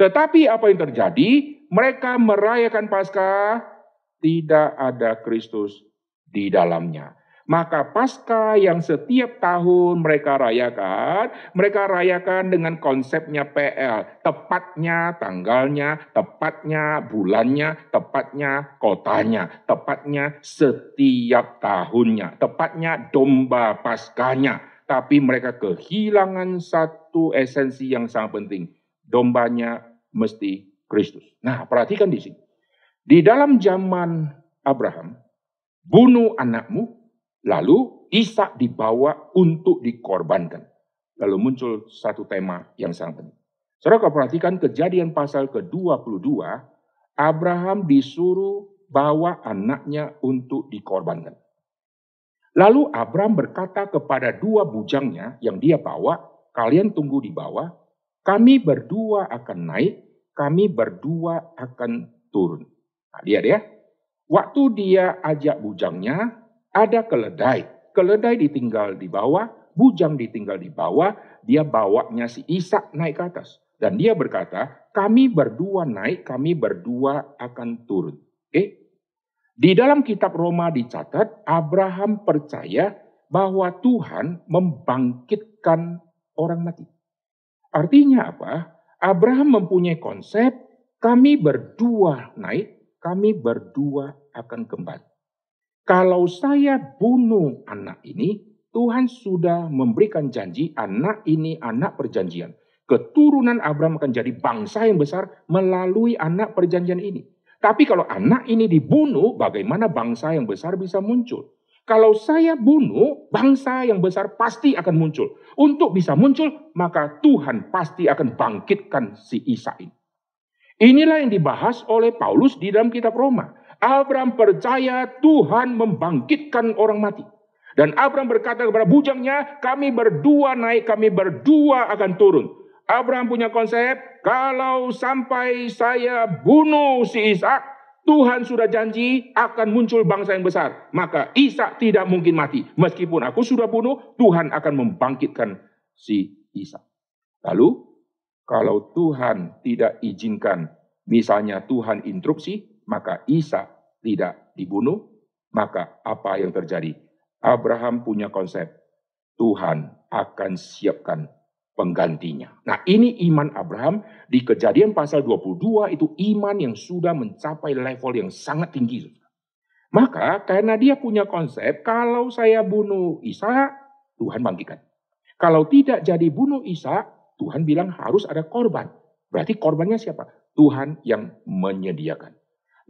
Tetapi apa yang terjadi? Mereka merayakan Paskah, tidak ada Kristus di dalamnya. Maka pasca yang setiap tahun mereka rayakan, mereka rayakan dengan konsepnya PL. Tepatnya tanggalnya, tepatnya bulannya, tepatnya kotanya, tepatnya setiap tahunnya, tepatnya domba paskanya. Tapi mereka kehilangan satu esensi yang sangat penting. Dombanya mesti Kristus. Nah, perhatikan di sini. Di dalam zaman Abraham, bunuh anakmu Lalu Ishak dibawa untuk dikorbankan. Lalu muncul satu tema yang sangat penting. Saudara kau perhatikan kejadian pasal ke-22, Abraham disuruh bawa anaknya untuk dikorbankan. Lalu Abraham berkata kepada dua bujangnya yang dia bawa, kalian tunggu di bawah, kami berdua akan naik, kami berdua akan turun. Nah, dia ya. dia. Waktu dia ajak bujangnya, ada keledai. Keledai ditinggal di bawah, bujang ditinggal di bawah, dia bawanya si Isa naik ke atas. Dan dia berkata, kami berdua naik, kami berdua akan turun. Oke? Okay? Di dalam kitab Roma dicatat, Abraham percaya bahwa Tuhan membangkitkan orang mati. Artinya apa? Abraham mempunyai konsep, kami berdua naik, kami berdua akan kembali kalau saya bunuh anak ini, Tuhan sudah memberikan janji anak ini anak perjanjian. Keturunan Abraham akan jadi bangsa yang besar melalui anak perjanjian ini. Tapi kalau anak ini dibunuh, bagaimana bangsa yang besar bisa muncul? Kalau saya bunuh, bangsa yang besar pasti akan muncul. Untuk bisa muncul, maka Tuhan pasti akan bangkitkan si Isa ini. Inilah yang dibahas oleh Paulus di dalam kitab Roma. Abram percaya Tuhan membangkitkan orang mati. Dan Abram berkata kepada bujangnya, kami berdua naik, kami berdua akan turun. Abraham punya konsep, kalau sampai saya bunuh si Ishak, Tuhan sudah janji akan muncul bangsa yang besar. Maka Ishak tidak mungkin mati. Meskipun aku sudah bunuh, Tuhan akan membangkitkan si Ishak. Lalu, kalau Tuhan tidak izinkan, misalnya Tuhan instruksi, maka Isa tidak dibunuh, maka apa yang terjadi? Abraham punya konsep, Tuhan akan siapkan penggantinya. Nah ini iman Abraham di kejadian pasal 22 itu iman yang sudah mencapai level yang sangat tinggi. Maka karena dia punya konsep, kalau saya bunuh Isa, Tuhan bangkitkan. Kalau tidak jadi bunuh Isa, Tuhan bilang harus ada korban. Berarti korbannya siapa? Tuhan yang menyediakan.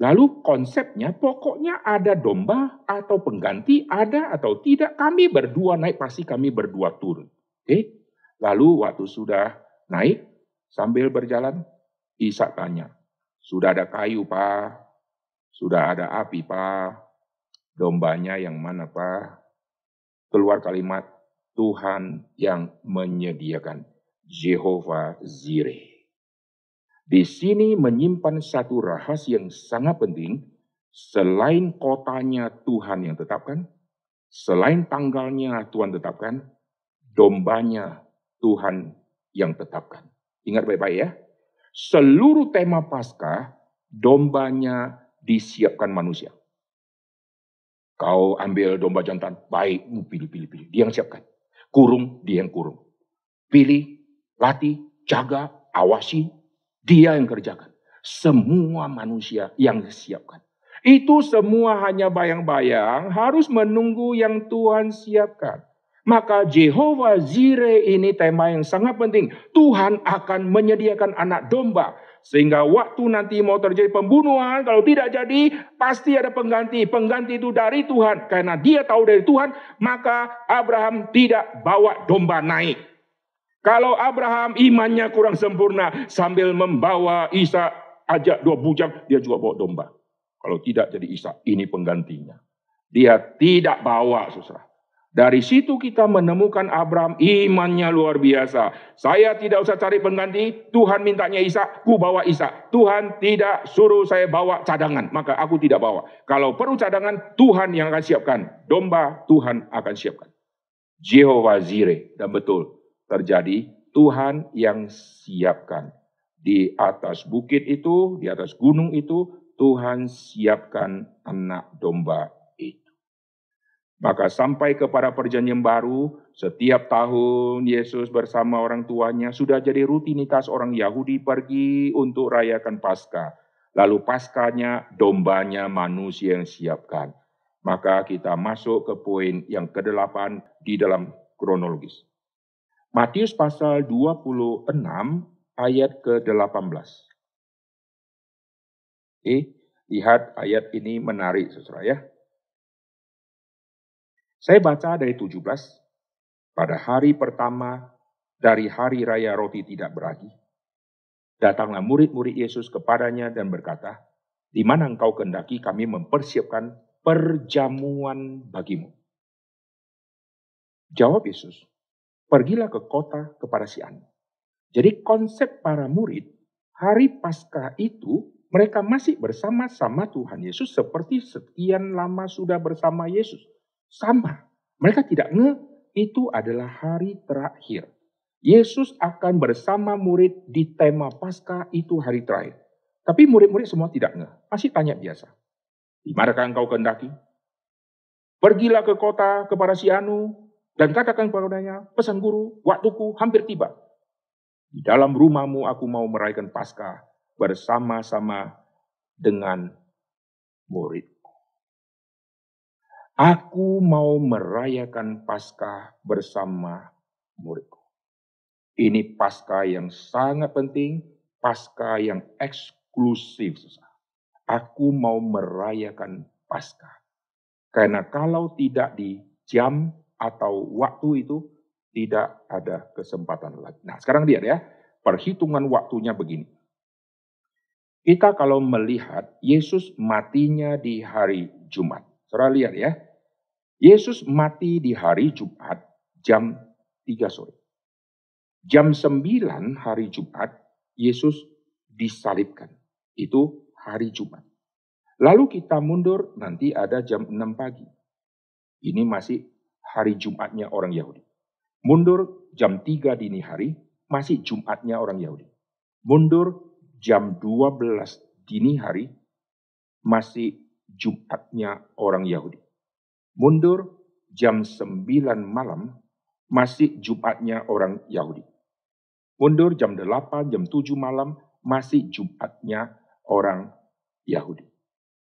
Lalu konsepnya pokoknya ada domba atau pengganti, ada atau tidak, kami berdua naik pasti kami berdua turun. Oke. Lalu waktu sudah naik sambil berjalan Isa tanya, "Sudah ada kayu, Pak? Sudah ada api, Pak? Dombanya yang mana, Pak?" Keluar kalimat Tuhan yang menyediakan Jehovah Zireh. Di sini menyimpan satu rahasia yang sangat penting, selain kotanya Tuhan yang tetapkan, selain tanggalnya Tuhan tetapkan, dombanya Tuhan yang tetapkan. Ingat baik-baik ya. Seluruh tema Pasca dombanya disiapkan manusia. Kau ambil domba jantan, baik, pilih, pilih, pilih. Dia yang siapkan. Kurung, dia yang kurung. Pilih, latih, jaga, awasi, dia yang kerjakan. Semua manusia yang disiapkan. Itu semua hanya bayang-bayang harus menunggu yang Tuhan siapkan. Maka Jehovah Zire ini tema yang sangat penting. Tuhan akan menyediakan anak domba. Sehingga waktu nanti mau terjadi pembunuhan, kalau tidak jadi, pasti ada pengganti. Pengganti itu dari Tuhan. Karena dia tahu dari Tuhan, maka Abraham tidak bawa domba naik. Kalau Abraham imannya kurang sempurna sambil membawa Isa ajak dua bujang, dia juga bawa domba. Kalau tidak jadi Isa, ini penggantinya. Dia tidak bawa, susah. Dari situ kita menemukan Abraham imannya luar biasa. Saya tidak usah cari pengganti, Tuhan mintanya Isa, ku bawa Isa. Tuhan tidak suruh saya bawa cadangan, maka aku tidak bawa. Kalau perlu cadangan, Tuhan yang akan siapkan. Domba Tuhan akan siapkan. Jehovah Zireh. dan betul terjadi, Tuhan yang siapkan. Di atas bukit itu, di atas gunung itu, Tuhan siapkan anak domba itu. Maka sampai kepada perjanjian baru, setiap tahun Yesus bersama orang tuanya sudah jadi rutinitas orang Yahudi pergi untuk rayakan Paskah. Lalu Paskahnya dombanya manusia yang siapkan. Maka kita masuk ke poin yang kedelapan di dalam kronologis. Matius pasal 26 ayat ke-18. Eh lihat ayat ini menarik Saudara ya. Saya baca dari 17 pada hari pertama dari hari raya roti tidak beragi datanglah murid-murid Yesus kepadanya dan berkata, "Di mana engkau kehendaki kami mempersiapkan perjamuan bagimu?" Jawab Yesus, pergilah ke kota kepada si anak. Jadi konsep para murid hari Paskah itu mereka masih bersama-sama Tuhan Yesus seperti sekian lama sudah bersama Yesus. Sama. Mereka tidak nge itu adalah hari terakhir. Yesus akan bersama murid di tema Paskah itu hari terakhir. Tapi murid-murid semua tidak nge. Masih tanya biasa. Di manakah engkau kehendaki? Pergilah ke kota kepada si Anu, dan katakan kepadanya, pesan guru, waktuku hampir tiba. Di dalam rumahmu aku mau merayakan pasca bersama-sama dengan muridku Aku mau merayakan pasca bersama muridku. Ini pasca yang sangat penting, pasca yang eksklusif. Aku mau merayakan pasca Karena kalau tidak di jam atau waktu itu tidak ada kesempatan lagi. Nah, sekarang lihat ya, perhitungan waktunya begini. Kita kalau melihat Yesus matinya di hari Jumat. Saudara lihat ya. Yesus mati di hari Jumat jam 3 sore. Jam 9 hari Jumat Yesus disalibkan. Itu hari Jumat. Lalu kita mundur nanti ada jam 6 pagi. Ini masih hari Jumatnya orang Yahudi. Mundur jam 3 dini hari, masih Jumatnya orang Yahudi. Mundur jam 12 dini hari, masih Jumatnya orang Yahudi. Mundur jam 9 malam, masih Jumatnya orang Yahudi. Mundur jam 8, jam 7 malam, masih Jumatnya orang Yahudi.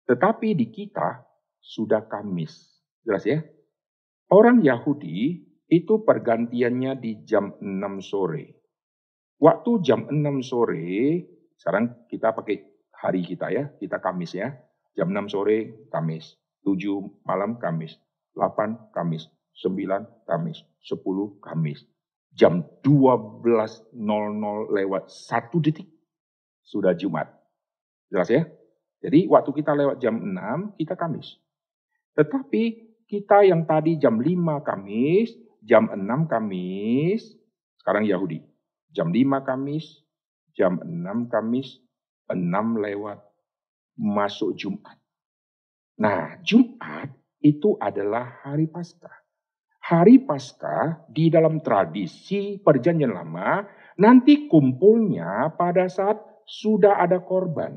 Tetapi di kita sudah Kamis. Jelas ya? Orang Yahudi itu pergantiannya di jam 6 sore. Waktu jam 6 sore, sekarang kita pakai hari kita ya, kita Kamis ya. Jam 6 sore Kamis, 7 malam Kamis, 8 Kamis, 9 Kamis, 10 Kamis. Jam 12.00 lewat 1 detik sudah Jumat. Jelas ya? Jadi waktu kita lewat jam 6, kita Kamis. Tetapi kita yang tadi jam 5 Kamis, jam 6 Kamis, sekarang Yahudi. Jam 5 Kamis, jam 6 Kamis, 6 lewat masuk Jumat. Nah, Jumat itu adalah hari Paskah. Hari Paskah di dalam tradisi perjanjian lama nanti kumpulnya pada saat sudah ada korban.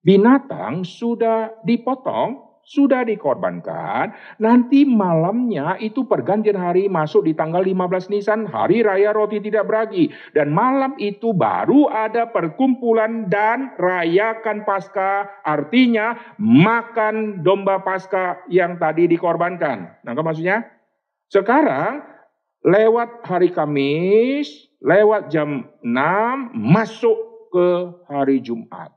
Binatang sudah dipotong sudah dikorbankan, nanti malamnya itu pergantian hari masuk di tanggal 15 Nisan, hari raya roti tidak beragi. Dan malam itu baru ada perkumpulan dan rayakan pasca, artinya makan domba pasca yang tadi dikorbankan. Nah, maksudnya? Sekarang lewat hari Kamis, lewat jam 6, masuk ke hari Jumat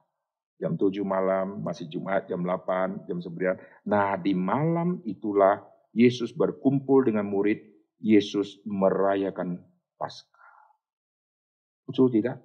jam 7 malam, masih Jumat, jam 8, jam 9. Nah, di malam itulah Yesus berkumpul dengan murid, Yesus merayakan Paskah. Betul tidak?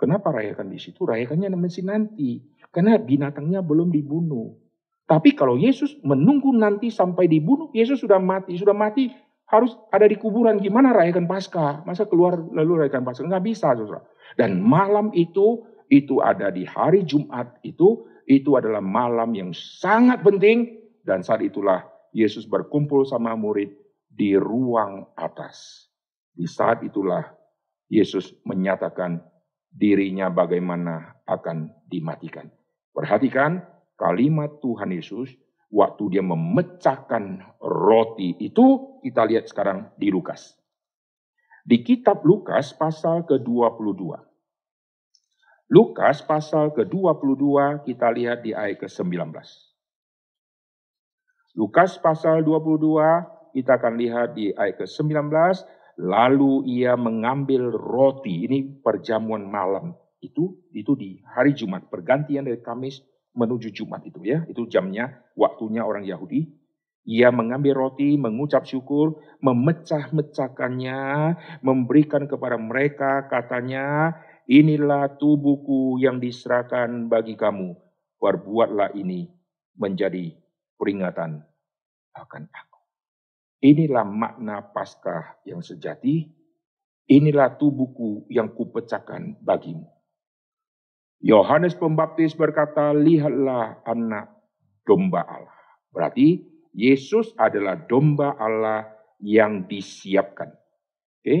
Kenapa rayakan di situ? Rayakannya masih nanti. Karena binatangnya belum dibunuh. Tapi kalau Yesus menunggu nanti sampai dibunuh, Yesus sudah mati. Sudah mati harus ada di kuburan. Gimana rayakan Paskah? Masa keluar lalu rayakan Paskah? Nggak bisa, saudara. Dan malam itu itu ada di hari Jumat itu, itu adalah malam yang sangat penting dan saat itulah Yesus berkumpul sama murid di ruang atas. Di saat itulah Yesus menyatakan dirinya bagaimana akan dimatikan. Perhatikan kalimat Tuhan Yesus waktu dia memecahkan roti itu kita lihat sekarang di Lukas. Di kitab Lukas pasal ke-22. Lukas pasal ke-22 kita lihat di ayat ke-19. Lukas pasal 22 kita akan lihat di ayat ke-19. Lalu ia mengambil roti. Ini perjamuan malam. Itu itu di hari Jumat. Pergantian dari Kamis menuju Jumat itu ya. Itu jamnya, waktunya orang Yahudi. Ia mengambil roti, mengucap syukur, memecah-mecahkannya, memberikan kepada mereka katanya, inilah tubuhku yang diserahkan bagi kamu, perbuatlah ini menjadi peringatan akan aku. Inilah makna Paskah yang sejati, inilah tubuhku yang kupecahkan bagimu. Yohanes Pembaptis berkata, lihatlah anak domba Allah. Berarti Yesus adalah domba Allah yang disiapkan. Oke? Okay?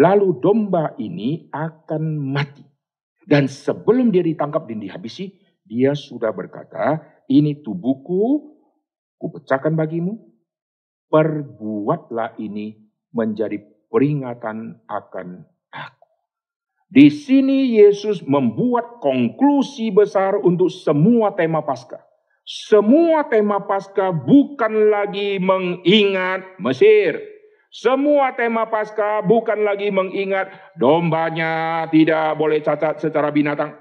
Lalu domba ini akan mati. Dan sebelum dia ditangkap dan dihabisi, dia sudah berkata, ini tubuhku, kupecahkan bagimu, perbuatlah ini menjadi peringatan akan aku. Di sini Yesus membuat konklusi besar untuk semua tema Paskah. Semua tema Paskah bukan lagi mengingat Mesir. Semua tema pasca bukan lagi mengingat dombanya tidak boleh cacat secara binatang.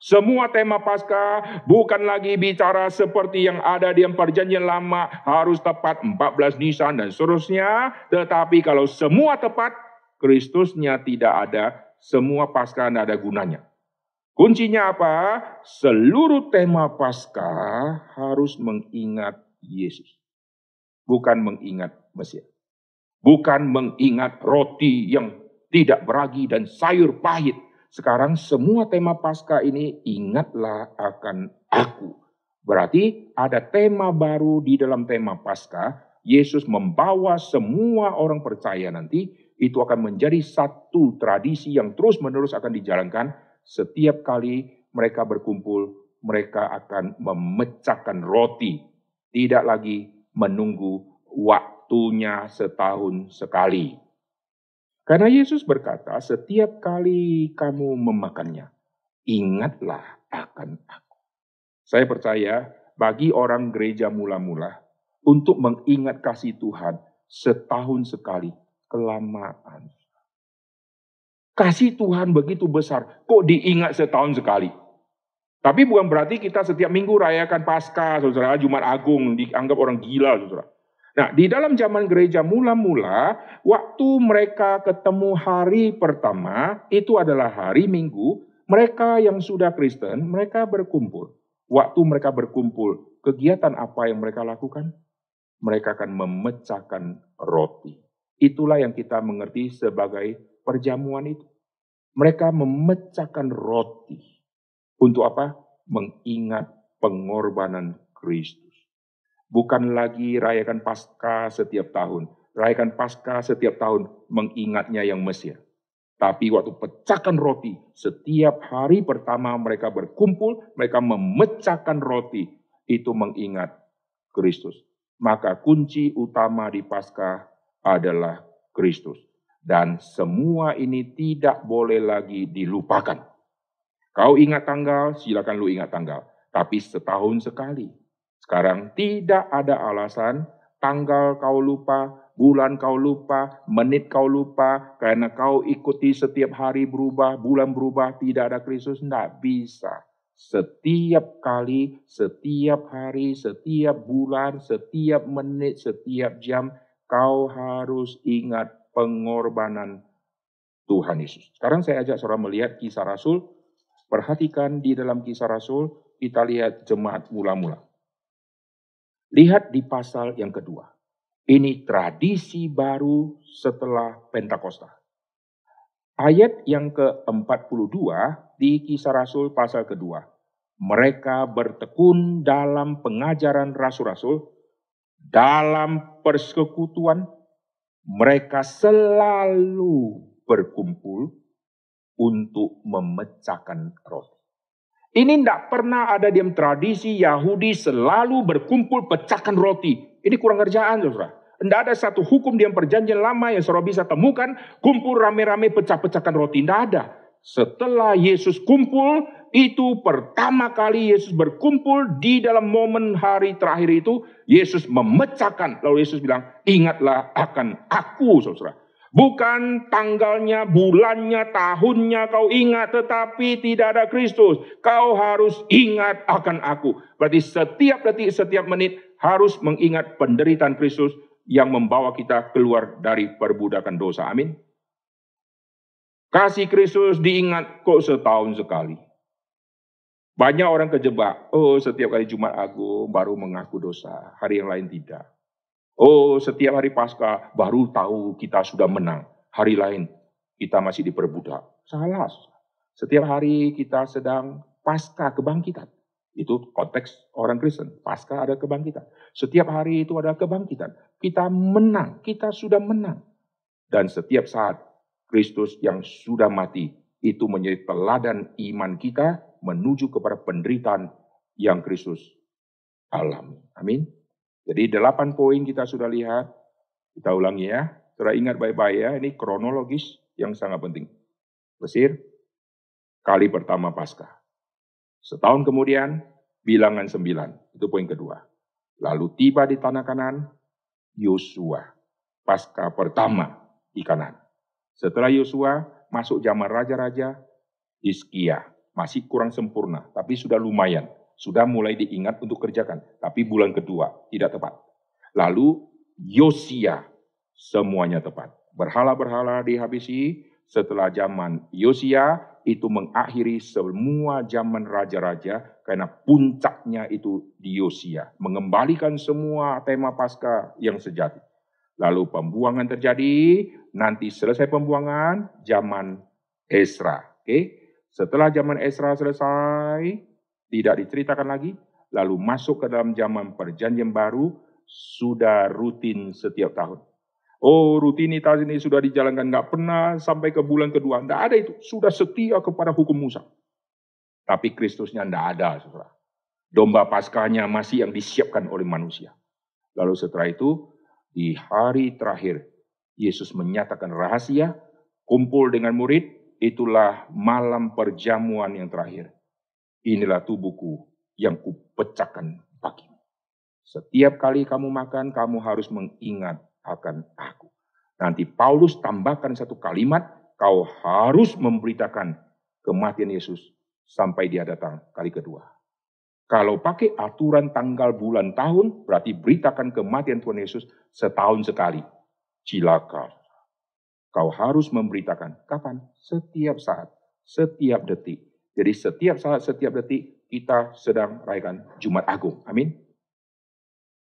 Semua tema pasca bukan lagi bicara seperti yang ada di perjanjian lama harus tepat 14 Nisan dan seterusnya. Tetapi kalau semua tepat, Kristusnya tidak ada, semua pasca tidak ada gunanya. Kuncinya apa? Seluruh tema pasca harus mengingat Yesus. Bukan mengingat Mesir. Bukan mengingat roti yang tidak beragi dan sayur pahit. Sekarang semua tema pasca ini ingatlah akan aku. Berarti ada tema baru di dalam tema pasca. Yesus membawa semua orang percaya nanti itu akan menjadi satu tradisi yang terus menerus akan dijalankan setiap kali mereka berkumpul mereka akan memecahkan roti tidak lagi menunggu waktu waktunya setahun sekali. Karena Yesus berkata, setiap kali kamu memakannya, ingatlah akan aku. Saya percaya bagi orang gereja mula-mula, untuk mengingat kasih Tuhan setahun sekali, kelamaan. Kasih Tuhan begitu besar, kok diingat setahun sekali? Tapi bukan berarti kita setiap minggu rayakan Paskah, saudara, Jumat Agung, dianggap orang gila, saudara. Nah, di dalam zaman gereja mula-mula, waktu mereka ketemu hari pertama, itu adalah hari Minggu, mereka yang sudah Kristen, mereka berkumpul. Waktu mereka berkumpul, kegiatan apa yang mereka lakukan? Mereka akan memecahkan roti. Itulah yang kita mengerti sebagai perjamuan itu. Mereka memecahkan roti. Untuk apa? Mengingat pengorbanan Kristus. Bukan lagi rayakan Pasca setiap tahun. Rayakan Pasca setiap tahun mengingatnya yang Mesir. Tapi waktu pecahkan roti, setiap hari pertama mereka berkumpul, mereka memecahkan roti. Itu mengingat Kristus. Maka kunci utama di Pasca adalah Kristus. Dan semua ini tidak boleh lagi dilupakan. Kau ingat tanggal, silakan lu ingat tanggal. Tapi setahun sekali sekarang tidak ada alasan tanggal kau lupa, bulan kau lupa, menit kau lupa, karena kau ikuti setiap hari berubah, bulan berubah, tidak ada Kristus, tidak bisa. Setiap kali, setiap hari, setiap bulan, setiap menit, setiap jam, kau harus ingat pengorbanan Tuhan Yesus. Sekarang saya ajak saudara melihat kisah Rasul. Perhatikan di dalam kisah Rasul, kita lihat jemaat mula-mula. Lihat di pasal yang kedua. Ini tradisi baru setelah Pentakosta. Ayat yang ke-42 di kisah Rasul pasal kedua. Mereka bertekun dalam pengajaran rasul-rasul, dalam persekutuan, mereka selalu berkumpul untuk memecahkan roti. Ini tidak pernah ada di tradisi Yahudi selalu berkumpul pecahkan roti. Ini kurang kerjaan, saudara. Tidak ada satu hukum di perjanjian lama yang saudara bisa temukan. Kumpul rame-rame pecah-pecahkan roti. Tidak ada. Setelah Yesus kumpul, itu pertama kali Yesus berkumpul di dalam momen hari terakhir itu. Yesus memecahkan. Lalu Yesus bilang, ingatlah akan aku, saudara. Bukan tanggalnya, bulannya, tahunnya kau ingat, tetapi tidak ada Kristus. Kau harus ingat akan aku. Berarti setiap detik, setiap menit harus mengingat penderitaan Kristus yang membawa kita keluar dari perbudakan dosa. Amin. Kasih Kristus diingat kok setahun sekali. Banyak orang kejebak. Oh, setiap kali Jumat aku baru mengaku dosa. Hari yang lain tidak. Oh, setiap hari pasca baru tahu kita sudah menang. Hari lain kita masih diperbudak. Salah. Setiap hari kita sedang pasca kebangkitan. Itu konteks orang Kristen. Pasca ada kebangkitan. Setiap hari itu ada kebangkitan. Kita menang. Kita sudah menang. Dan setiap saat Kristus yang sudah mati itu menjadi teladan iman kita menuju kepada penderitaan yang Kristus alami. Amin. Jadi delapan poin kita sudah lihat, kita ulangi ya. Sudah ingat baik-baik ya, ini kronologis yang sangat penting. Mesir, kali pertama pasca. Setahun kemudian, bilangan sembilan, itu poin kedua. Lalu tiba di tanah kanan, Yosua, pasca pertama di kanan. Setelah Yosua, masuk zaman raja-raja, Hizkia, masih kurang sempurna, tapi sudah lumayan sudah mulai diingat untuk kerjakan, tapi bulan kedua tidak tepat. Lalu Yosia semuanya tepat. Berhala-berhala dihabisi setelah zaman Yosia itu mengakhiri semua zaman raja-raja karena puncaknya itu di Yosia, mengembalikan semua tema pasca yang sejati. Lalu pembuangan terjadi, nanti selesai pembuangan zaman Esra. Oke, okay? setelah zaman Esra selesai, tidak diceritakan lagi, lalu masuk ke dalam zaman perjanjian baru, sudah rutin setiap tahun. Oh rutinitas ini sudah dijalankan, nggak pernah sampai ke bulan kedua, tidak ada itu. Sudah setia kepada hukum Musa. Tapi Kristusnya tidak ada, saudara. Domba paskahnya masih yang disiapkan oleh manusia. Lalu setelah itu, di hari terakhir, Yesus menyatakan rahasia, kumpul dengan murid, itulah malam perjamuan yang terakhir inilah tubuhku yang kupecahkan bagimu. Setiap kali kamu makan, kamu harus mengingat akan aku. Nanti Paulus tambahkan satu kalimat, kau harus memberitakan kematian Yesus sampai dia datang kali kedua. Kalau pakai aturan tanggal bulan tahun, berarti beritakan kematian Tuhan Yesus setahun sekali. Cilaka. Kau harus memberitakan. Kapan? Setiap saat. Setiap detik jadi setiap saat, setiap detik kita sedang rayakan Jumat Agung. Amin.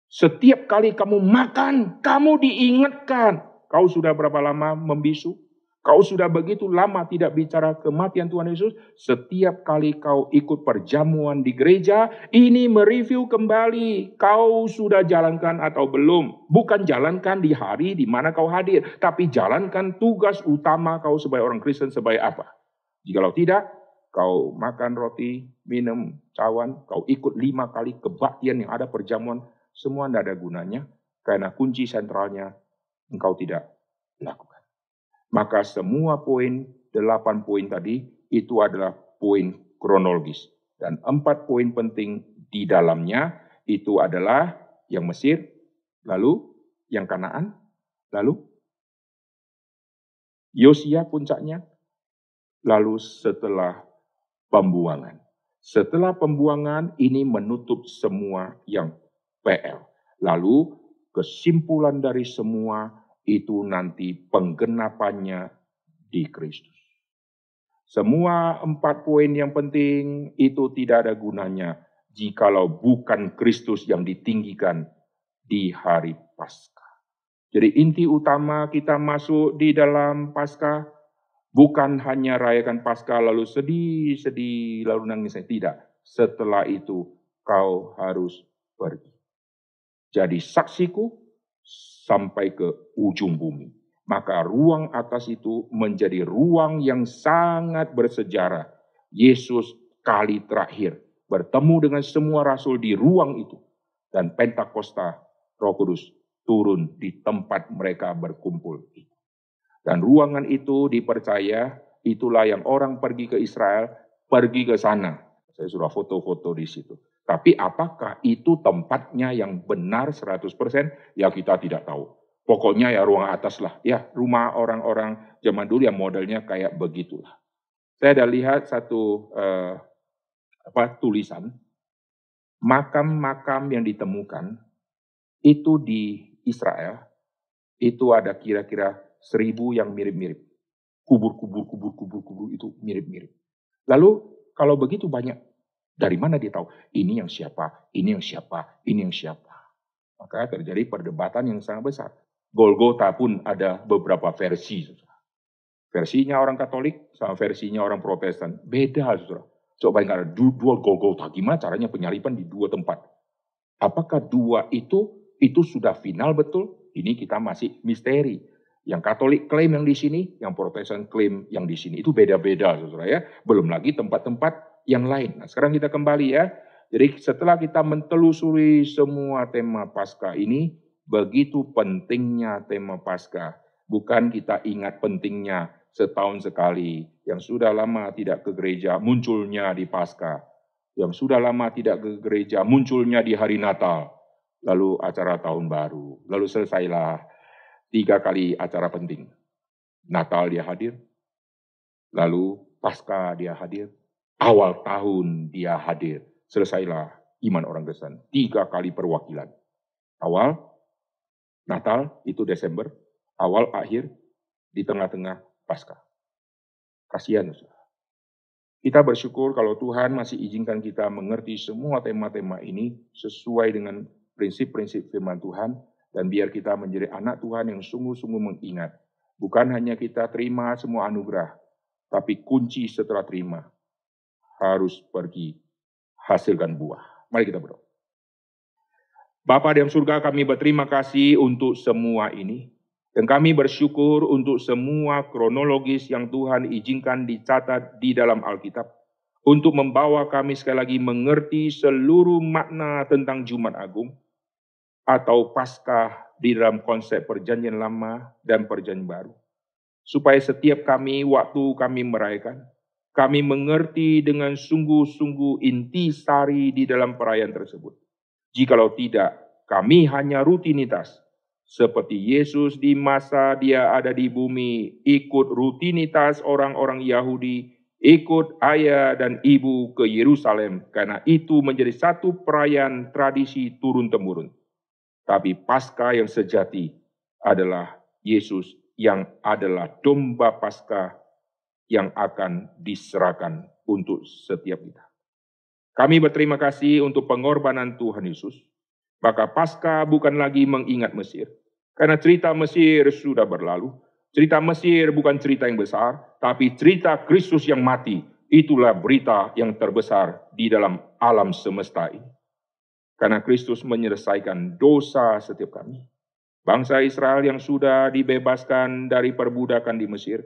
Setiap kali kamu makan, kamu diingatkan. Kau sudah berapa lama membisu? Kau sudah begitu lama tidak bicara kematian Tuhan Yesus. Setiap kali kau ikut perjamuan di gereja, ini mereview kembali. Kau sudah jalankan atau belum. Bukan jalankan di hari di mana kau hadir. Tapi jalankan tugas utama kau sebagai orang Kristen sebagai apa. Jikalau tidak, kau makan roti, minum cawan, kau ikut lima kali kebaktian yang ada perjamuan, semua tidak ada gunanya, karena kunci sentralnya engkau tidak lakukan. Maka semua poin, delapan poin tadi, itu adalah poin kronologis. Dan empat poin penting di dalamnya itu adalah yang Mesir, lalu yang Kanaan, lalu Yosia puncaknya, lalu setelah pembuangan. Setelah pembuangan ini menutup semua yang PL. Lalu kesimpulan dari semua itu nanti penggenapannya di Kristus. Semua empat poin yang penting itu tidak ada gunanya jikalau bukan Kristus yang ditinggikan di hari Paskah. Jadi inti utama kita masuk di dalam Paskah Bukan hanya rayakan pasca lalu sedih, sedih, lalu nangis. Tidak. Setelah itu kau harus pergi. Jadi saksiku sampai ke ujung bumi. Maka ruang atas itu menjadi ruang yang sangat bersejarah. Yesus kali terakhir bertemu dengan semua rasul di ruang itu. Dan Pentakosta Roh Kudus turun di tempat mereka berkumpul itu. Dan ruangan itu dipercaya, itulah yang orang pergi ke Israel, pergi ke sana. Saya sudah foto-foto di situ. Tapi apakah itu tempatnya yang benar 100%? Ya kita tidak tahu. Pokoknya ya ruang atas lah. Ya rumah orang-orang zaman dulu yang modelnya kayak begitulah. Saya ada lihat satu eh, apa tulisan. Makam-makam yang ditemukan itu di Israel itu ada kira-kira seribu yang mirip-mirip. Kubur-kubur, kubur-kubur, kubur itu mirip-mirip. Lalu kalau begitu banyak, dari mana dia tahu? Ini yang siapa, ini yang siapa, ini yang siapa. Maka terjadi perdebatan yang sangat besar. Golgota pun ada beberapa versi. Versinya orang Katolik sama versinya orang Protestan. Beda, saudara. Coba ada dua Golgota. Gimana caranya penyalipan di dua tempat? Apakah dua itu, itu sudah final betul? Ini kita masih misteri. Yang Katolik klaim yang di sini, yang Protestan klaim yang di sini. Itu beda-beda, saudara ya. Belum lagi tempat-tempat yang lain. Nah, sekarang kita kembali ya. Jadi setelah kita mentelusuri semua tema pasca ini, begitu pentingnya tema pasca. Bukan kita ingat pentingnya setahun sekali, yang sudah lama tidak ke gereja, munculnya di pasca. Yang sudah lama tidak ke gereja, munculnya di hari Natal. Lalu acara tahun baru. Lalu selesailah tiga kali acara penting. Natal dia hadir, lalu Pasca dia hadir, awal tahun dia hadir. Selesailah iman orang Kristen. Tiga kali perwakilan. Awal, Natal itu Desember, awal, akhir, di tengah-tengah Pasca. Kasihan, Kita bersyukur kalau Tuhan masih izinkan kita mengerti semua tema-tema ini sesuai dengan prinsip-prinsip firman Tuhan dan biar kita menjadi anak Tuhan yang sungguh-sungguh mengingat. Bukan hanya kita terima semua anugerah, tapi kunci setelah terima harus pergi hasilkan buah. Mari kita berdoa. Bapak di surga kami berterima kasih untuk semua ini. Dan kami bersyukur untuk semua kronologis yang Tuhan izinkan dicatat di dalam Alkitab. Untuk membawa kami sekali lagi mengerti seluruh makna tentang Jumat Agung atau Paskah di dalam konsep perjanjian lama dan perjanjian baru. Supaya setiap kami, waktu kami merayakan, kami mengerti dengan sungguh-sungguh inti sari di dalam perayaan tersebut. Jikalau tidak, kami hanya rutinitas. Seperti Yesus di masa dia ada di bumi, ikut rutinitas orang-orang Yahudi, ikut ayah dan ibu ke Yerusalem, karena itu menjadi satu perayaan tradisi turun-temurun. Tapi pasca yang sejati adalah Yesus yang adalah domba pasca yang akan diserahkan untuk setiap kita. Kami berterima kasih untuk pengorbanan Tuhan Yesus. Maka pasca bukan lagi mengingat Mesir. Karena cerita Mesir sudah berlalu. Cerita Mesir bukan cerita yang besar, tapi cerita Kristus yang mati. Itulah berita yang terbesar di dalam alam semesta ini. Karena Kristus menyelesaikan dosa setiap kami. Bangsa Israel yang sudah dibebaskan dari perbudakan di Mesir,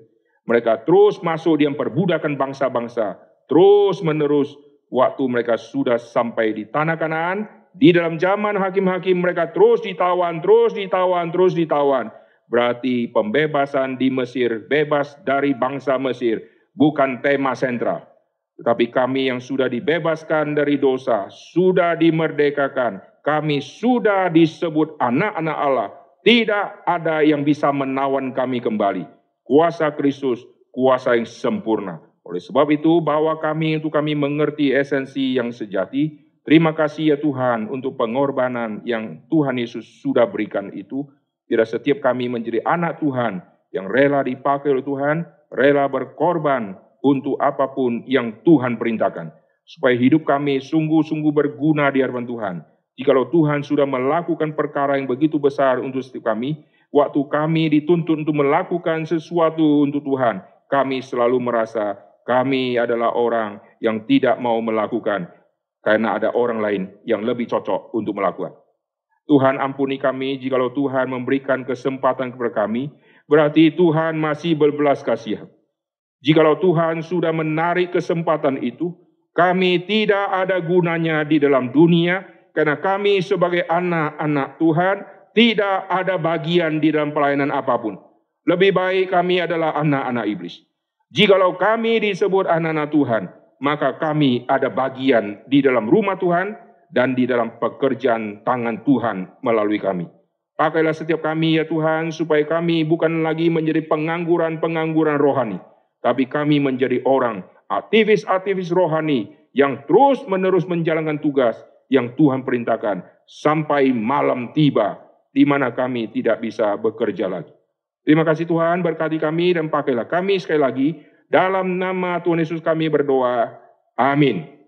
mereka terus masuk di perbudakan bangsa-bangsa, terus menerus waktu mereka sudah sampai di tanah Kanaan, di dalam zaman hakim-hakim mereka terus ditawan, terus ditawan, terus ditawan. Berarti pembebasan di Mesir, bebas dari bangsa Mesir, bukan tema sentral. Tetapi kami yang sudah dibebaskan dari dosa, sudah dimerdekakan, kami sudah disebut anak-anak Allah. Tidak ada yang bisa menawan kami kembali. Kuasa Kristus, kuasa yang sempurna. Oleh sebab itu, bahwa kami itu kami mengerti esensi yang sejati. Terima kasih ya Tuhan untuk pengorbanan yang Tuhan Yesus sudah berikan itu. Tidak setiap kami menjadi anak Tuhan yang rela dipakai oleh Tuhan, rela berkorban untuk apapun yang Tuhan perintahkan. Supaya hidup kami sungguh-sungguh berguna di hadapan Tuhan. Jikalau Tuhan sudah melakukan perkara yang begitu besar untuk setiap kami, waktu kami dituntut untuk melakukan sesuatu untuk Tuhan, kami selalu merasa kami adalah orang yang tidak mau melakukan karena ada orang lain yang lebih cocok untuk melakukan. Tuhan ampuni kami jikalau Tuhan memberikan kesempatan kepada kami, berarti Tuhan masih berbelas kasihan. Jikalau Tuhan sudah menarik kesempatan itu, kami tidak ada gunanya di dalam dunia karena kami sebagai anak-anak Tuhan tidak ada bagian di dalam pelayanan apapun. Lebih baik kami adalah anak-anak iblis. Jikalau kami disebut anak-anak Tuhan, maka kami ada bagian di dalam rumah Tuhan dan di dalam pekerjaan tangan Tuhan melalui kami. Pakailah setiap kami ya Tuhan supaya kami bukan lagi menjadi pengangguran-pengangguran rohani tapi kami menjadi orang aktivis-aktivis rohani yang terus-menerus menjalankan tugas yang Tuhan perintahkan sampai malam tiba di mana kami tidak bisa bekerja lagi. Terima kasih Tuhan, berkati kami dan pakailah kami sekali lagi dalam nama Tuhan Yesus kami berdoa. Amin.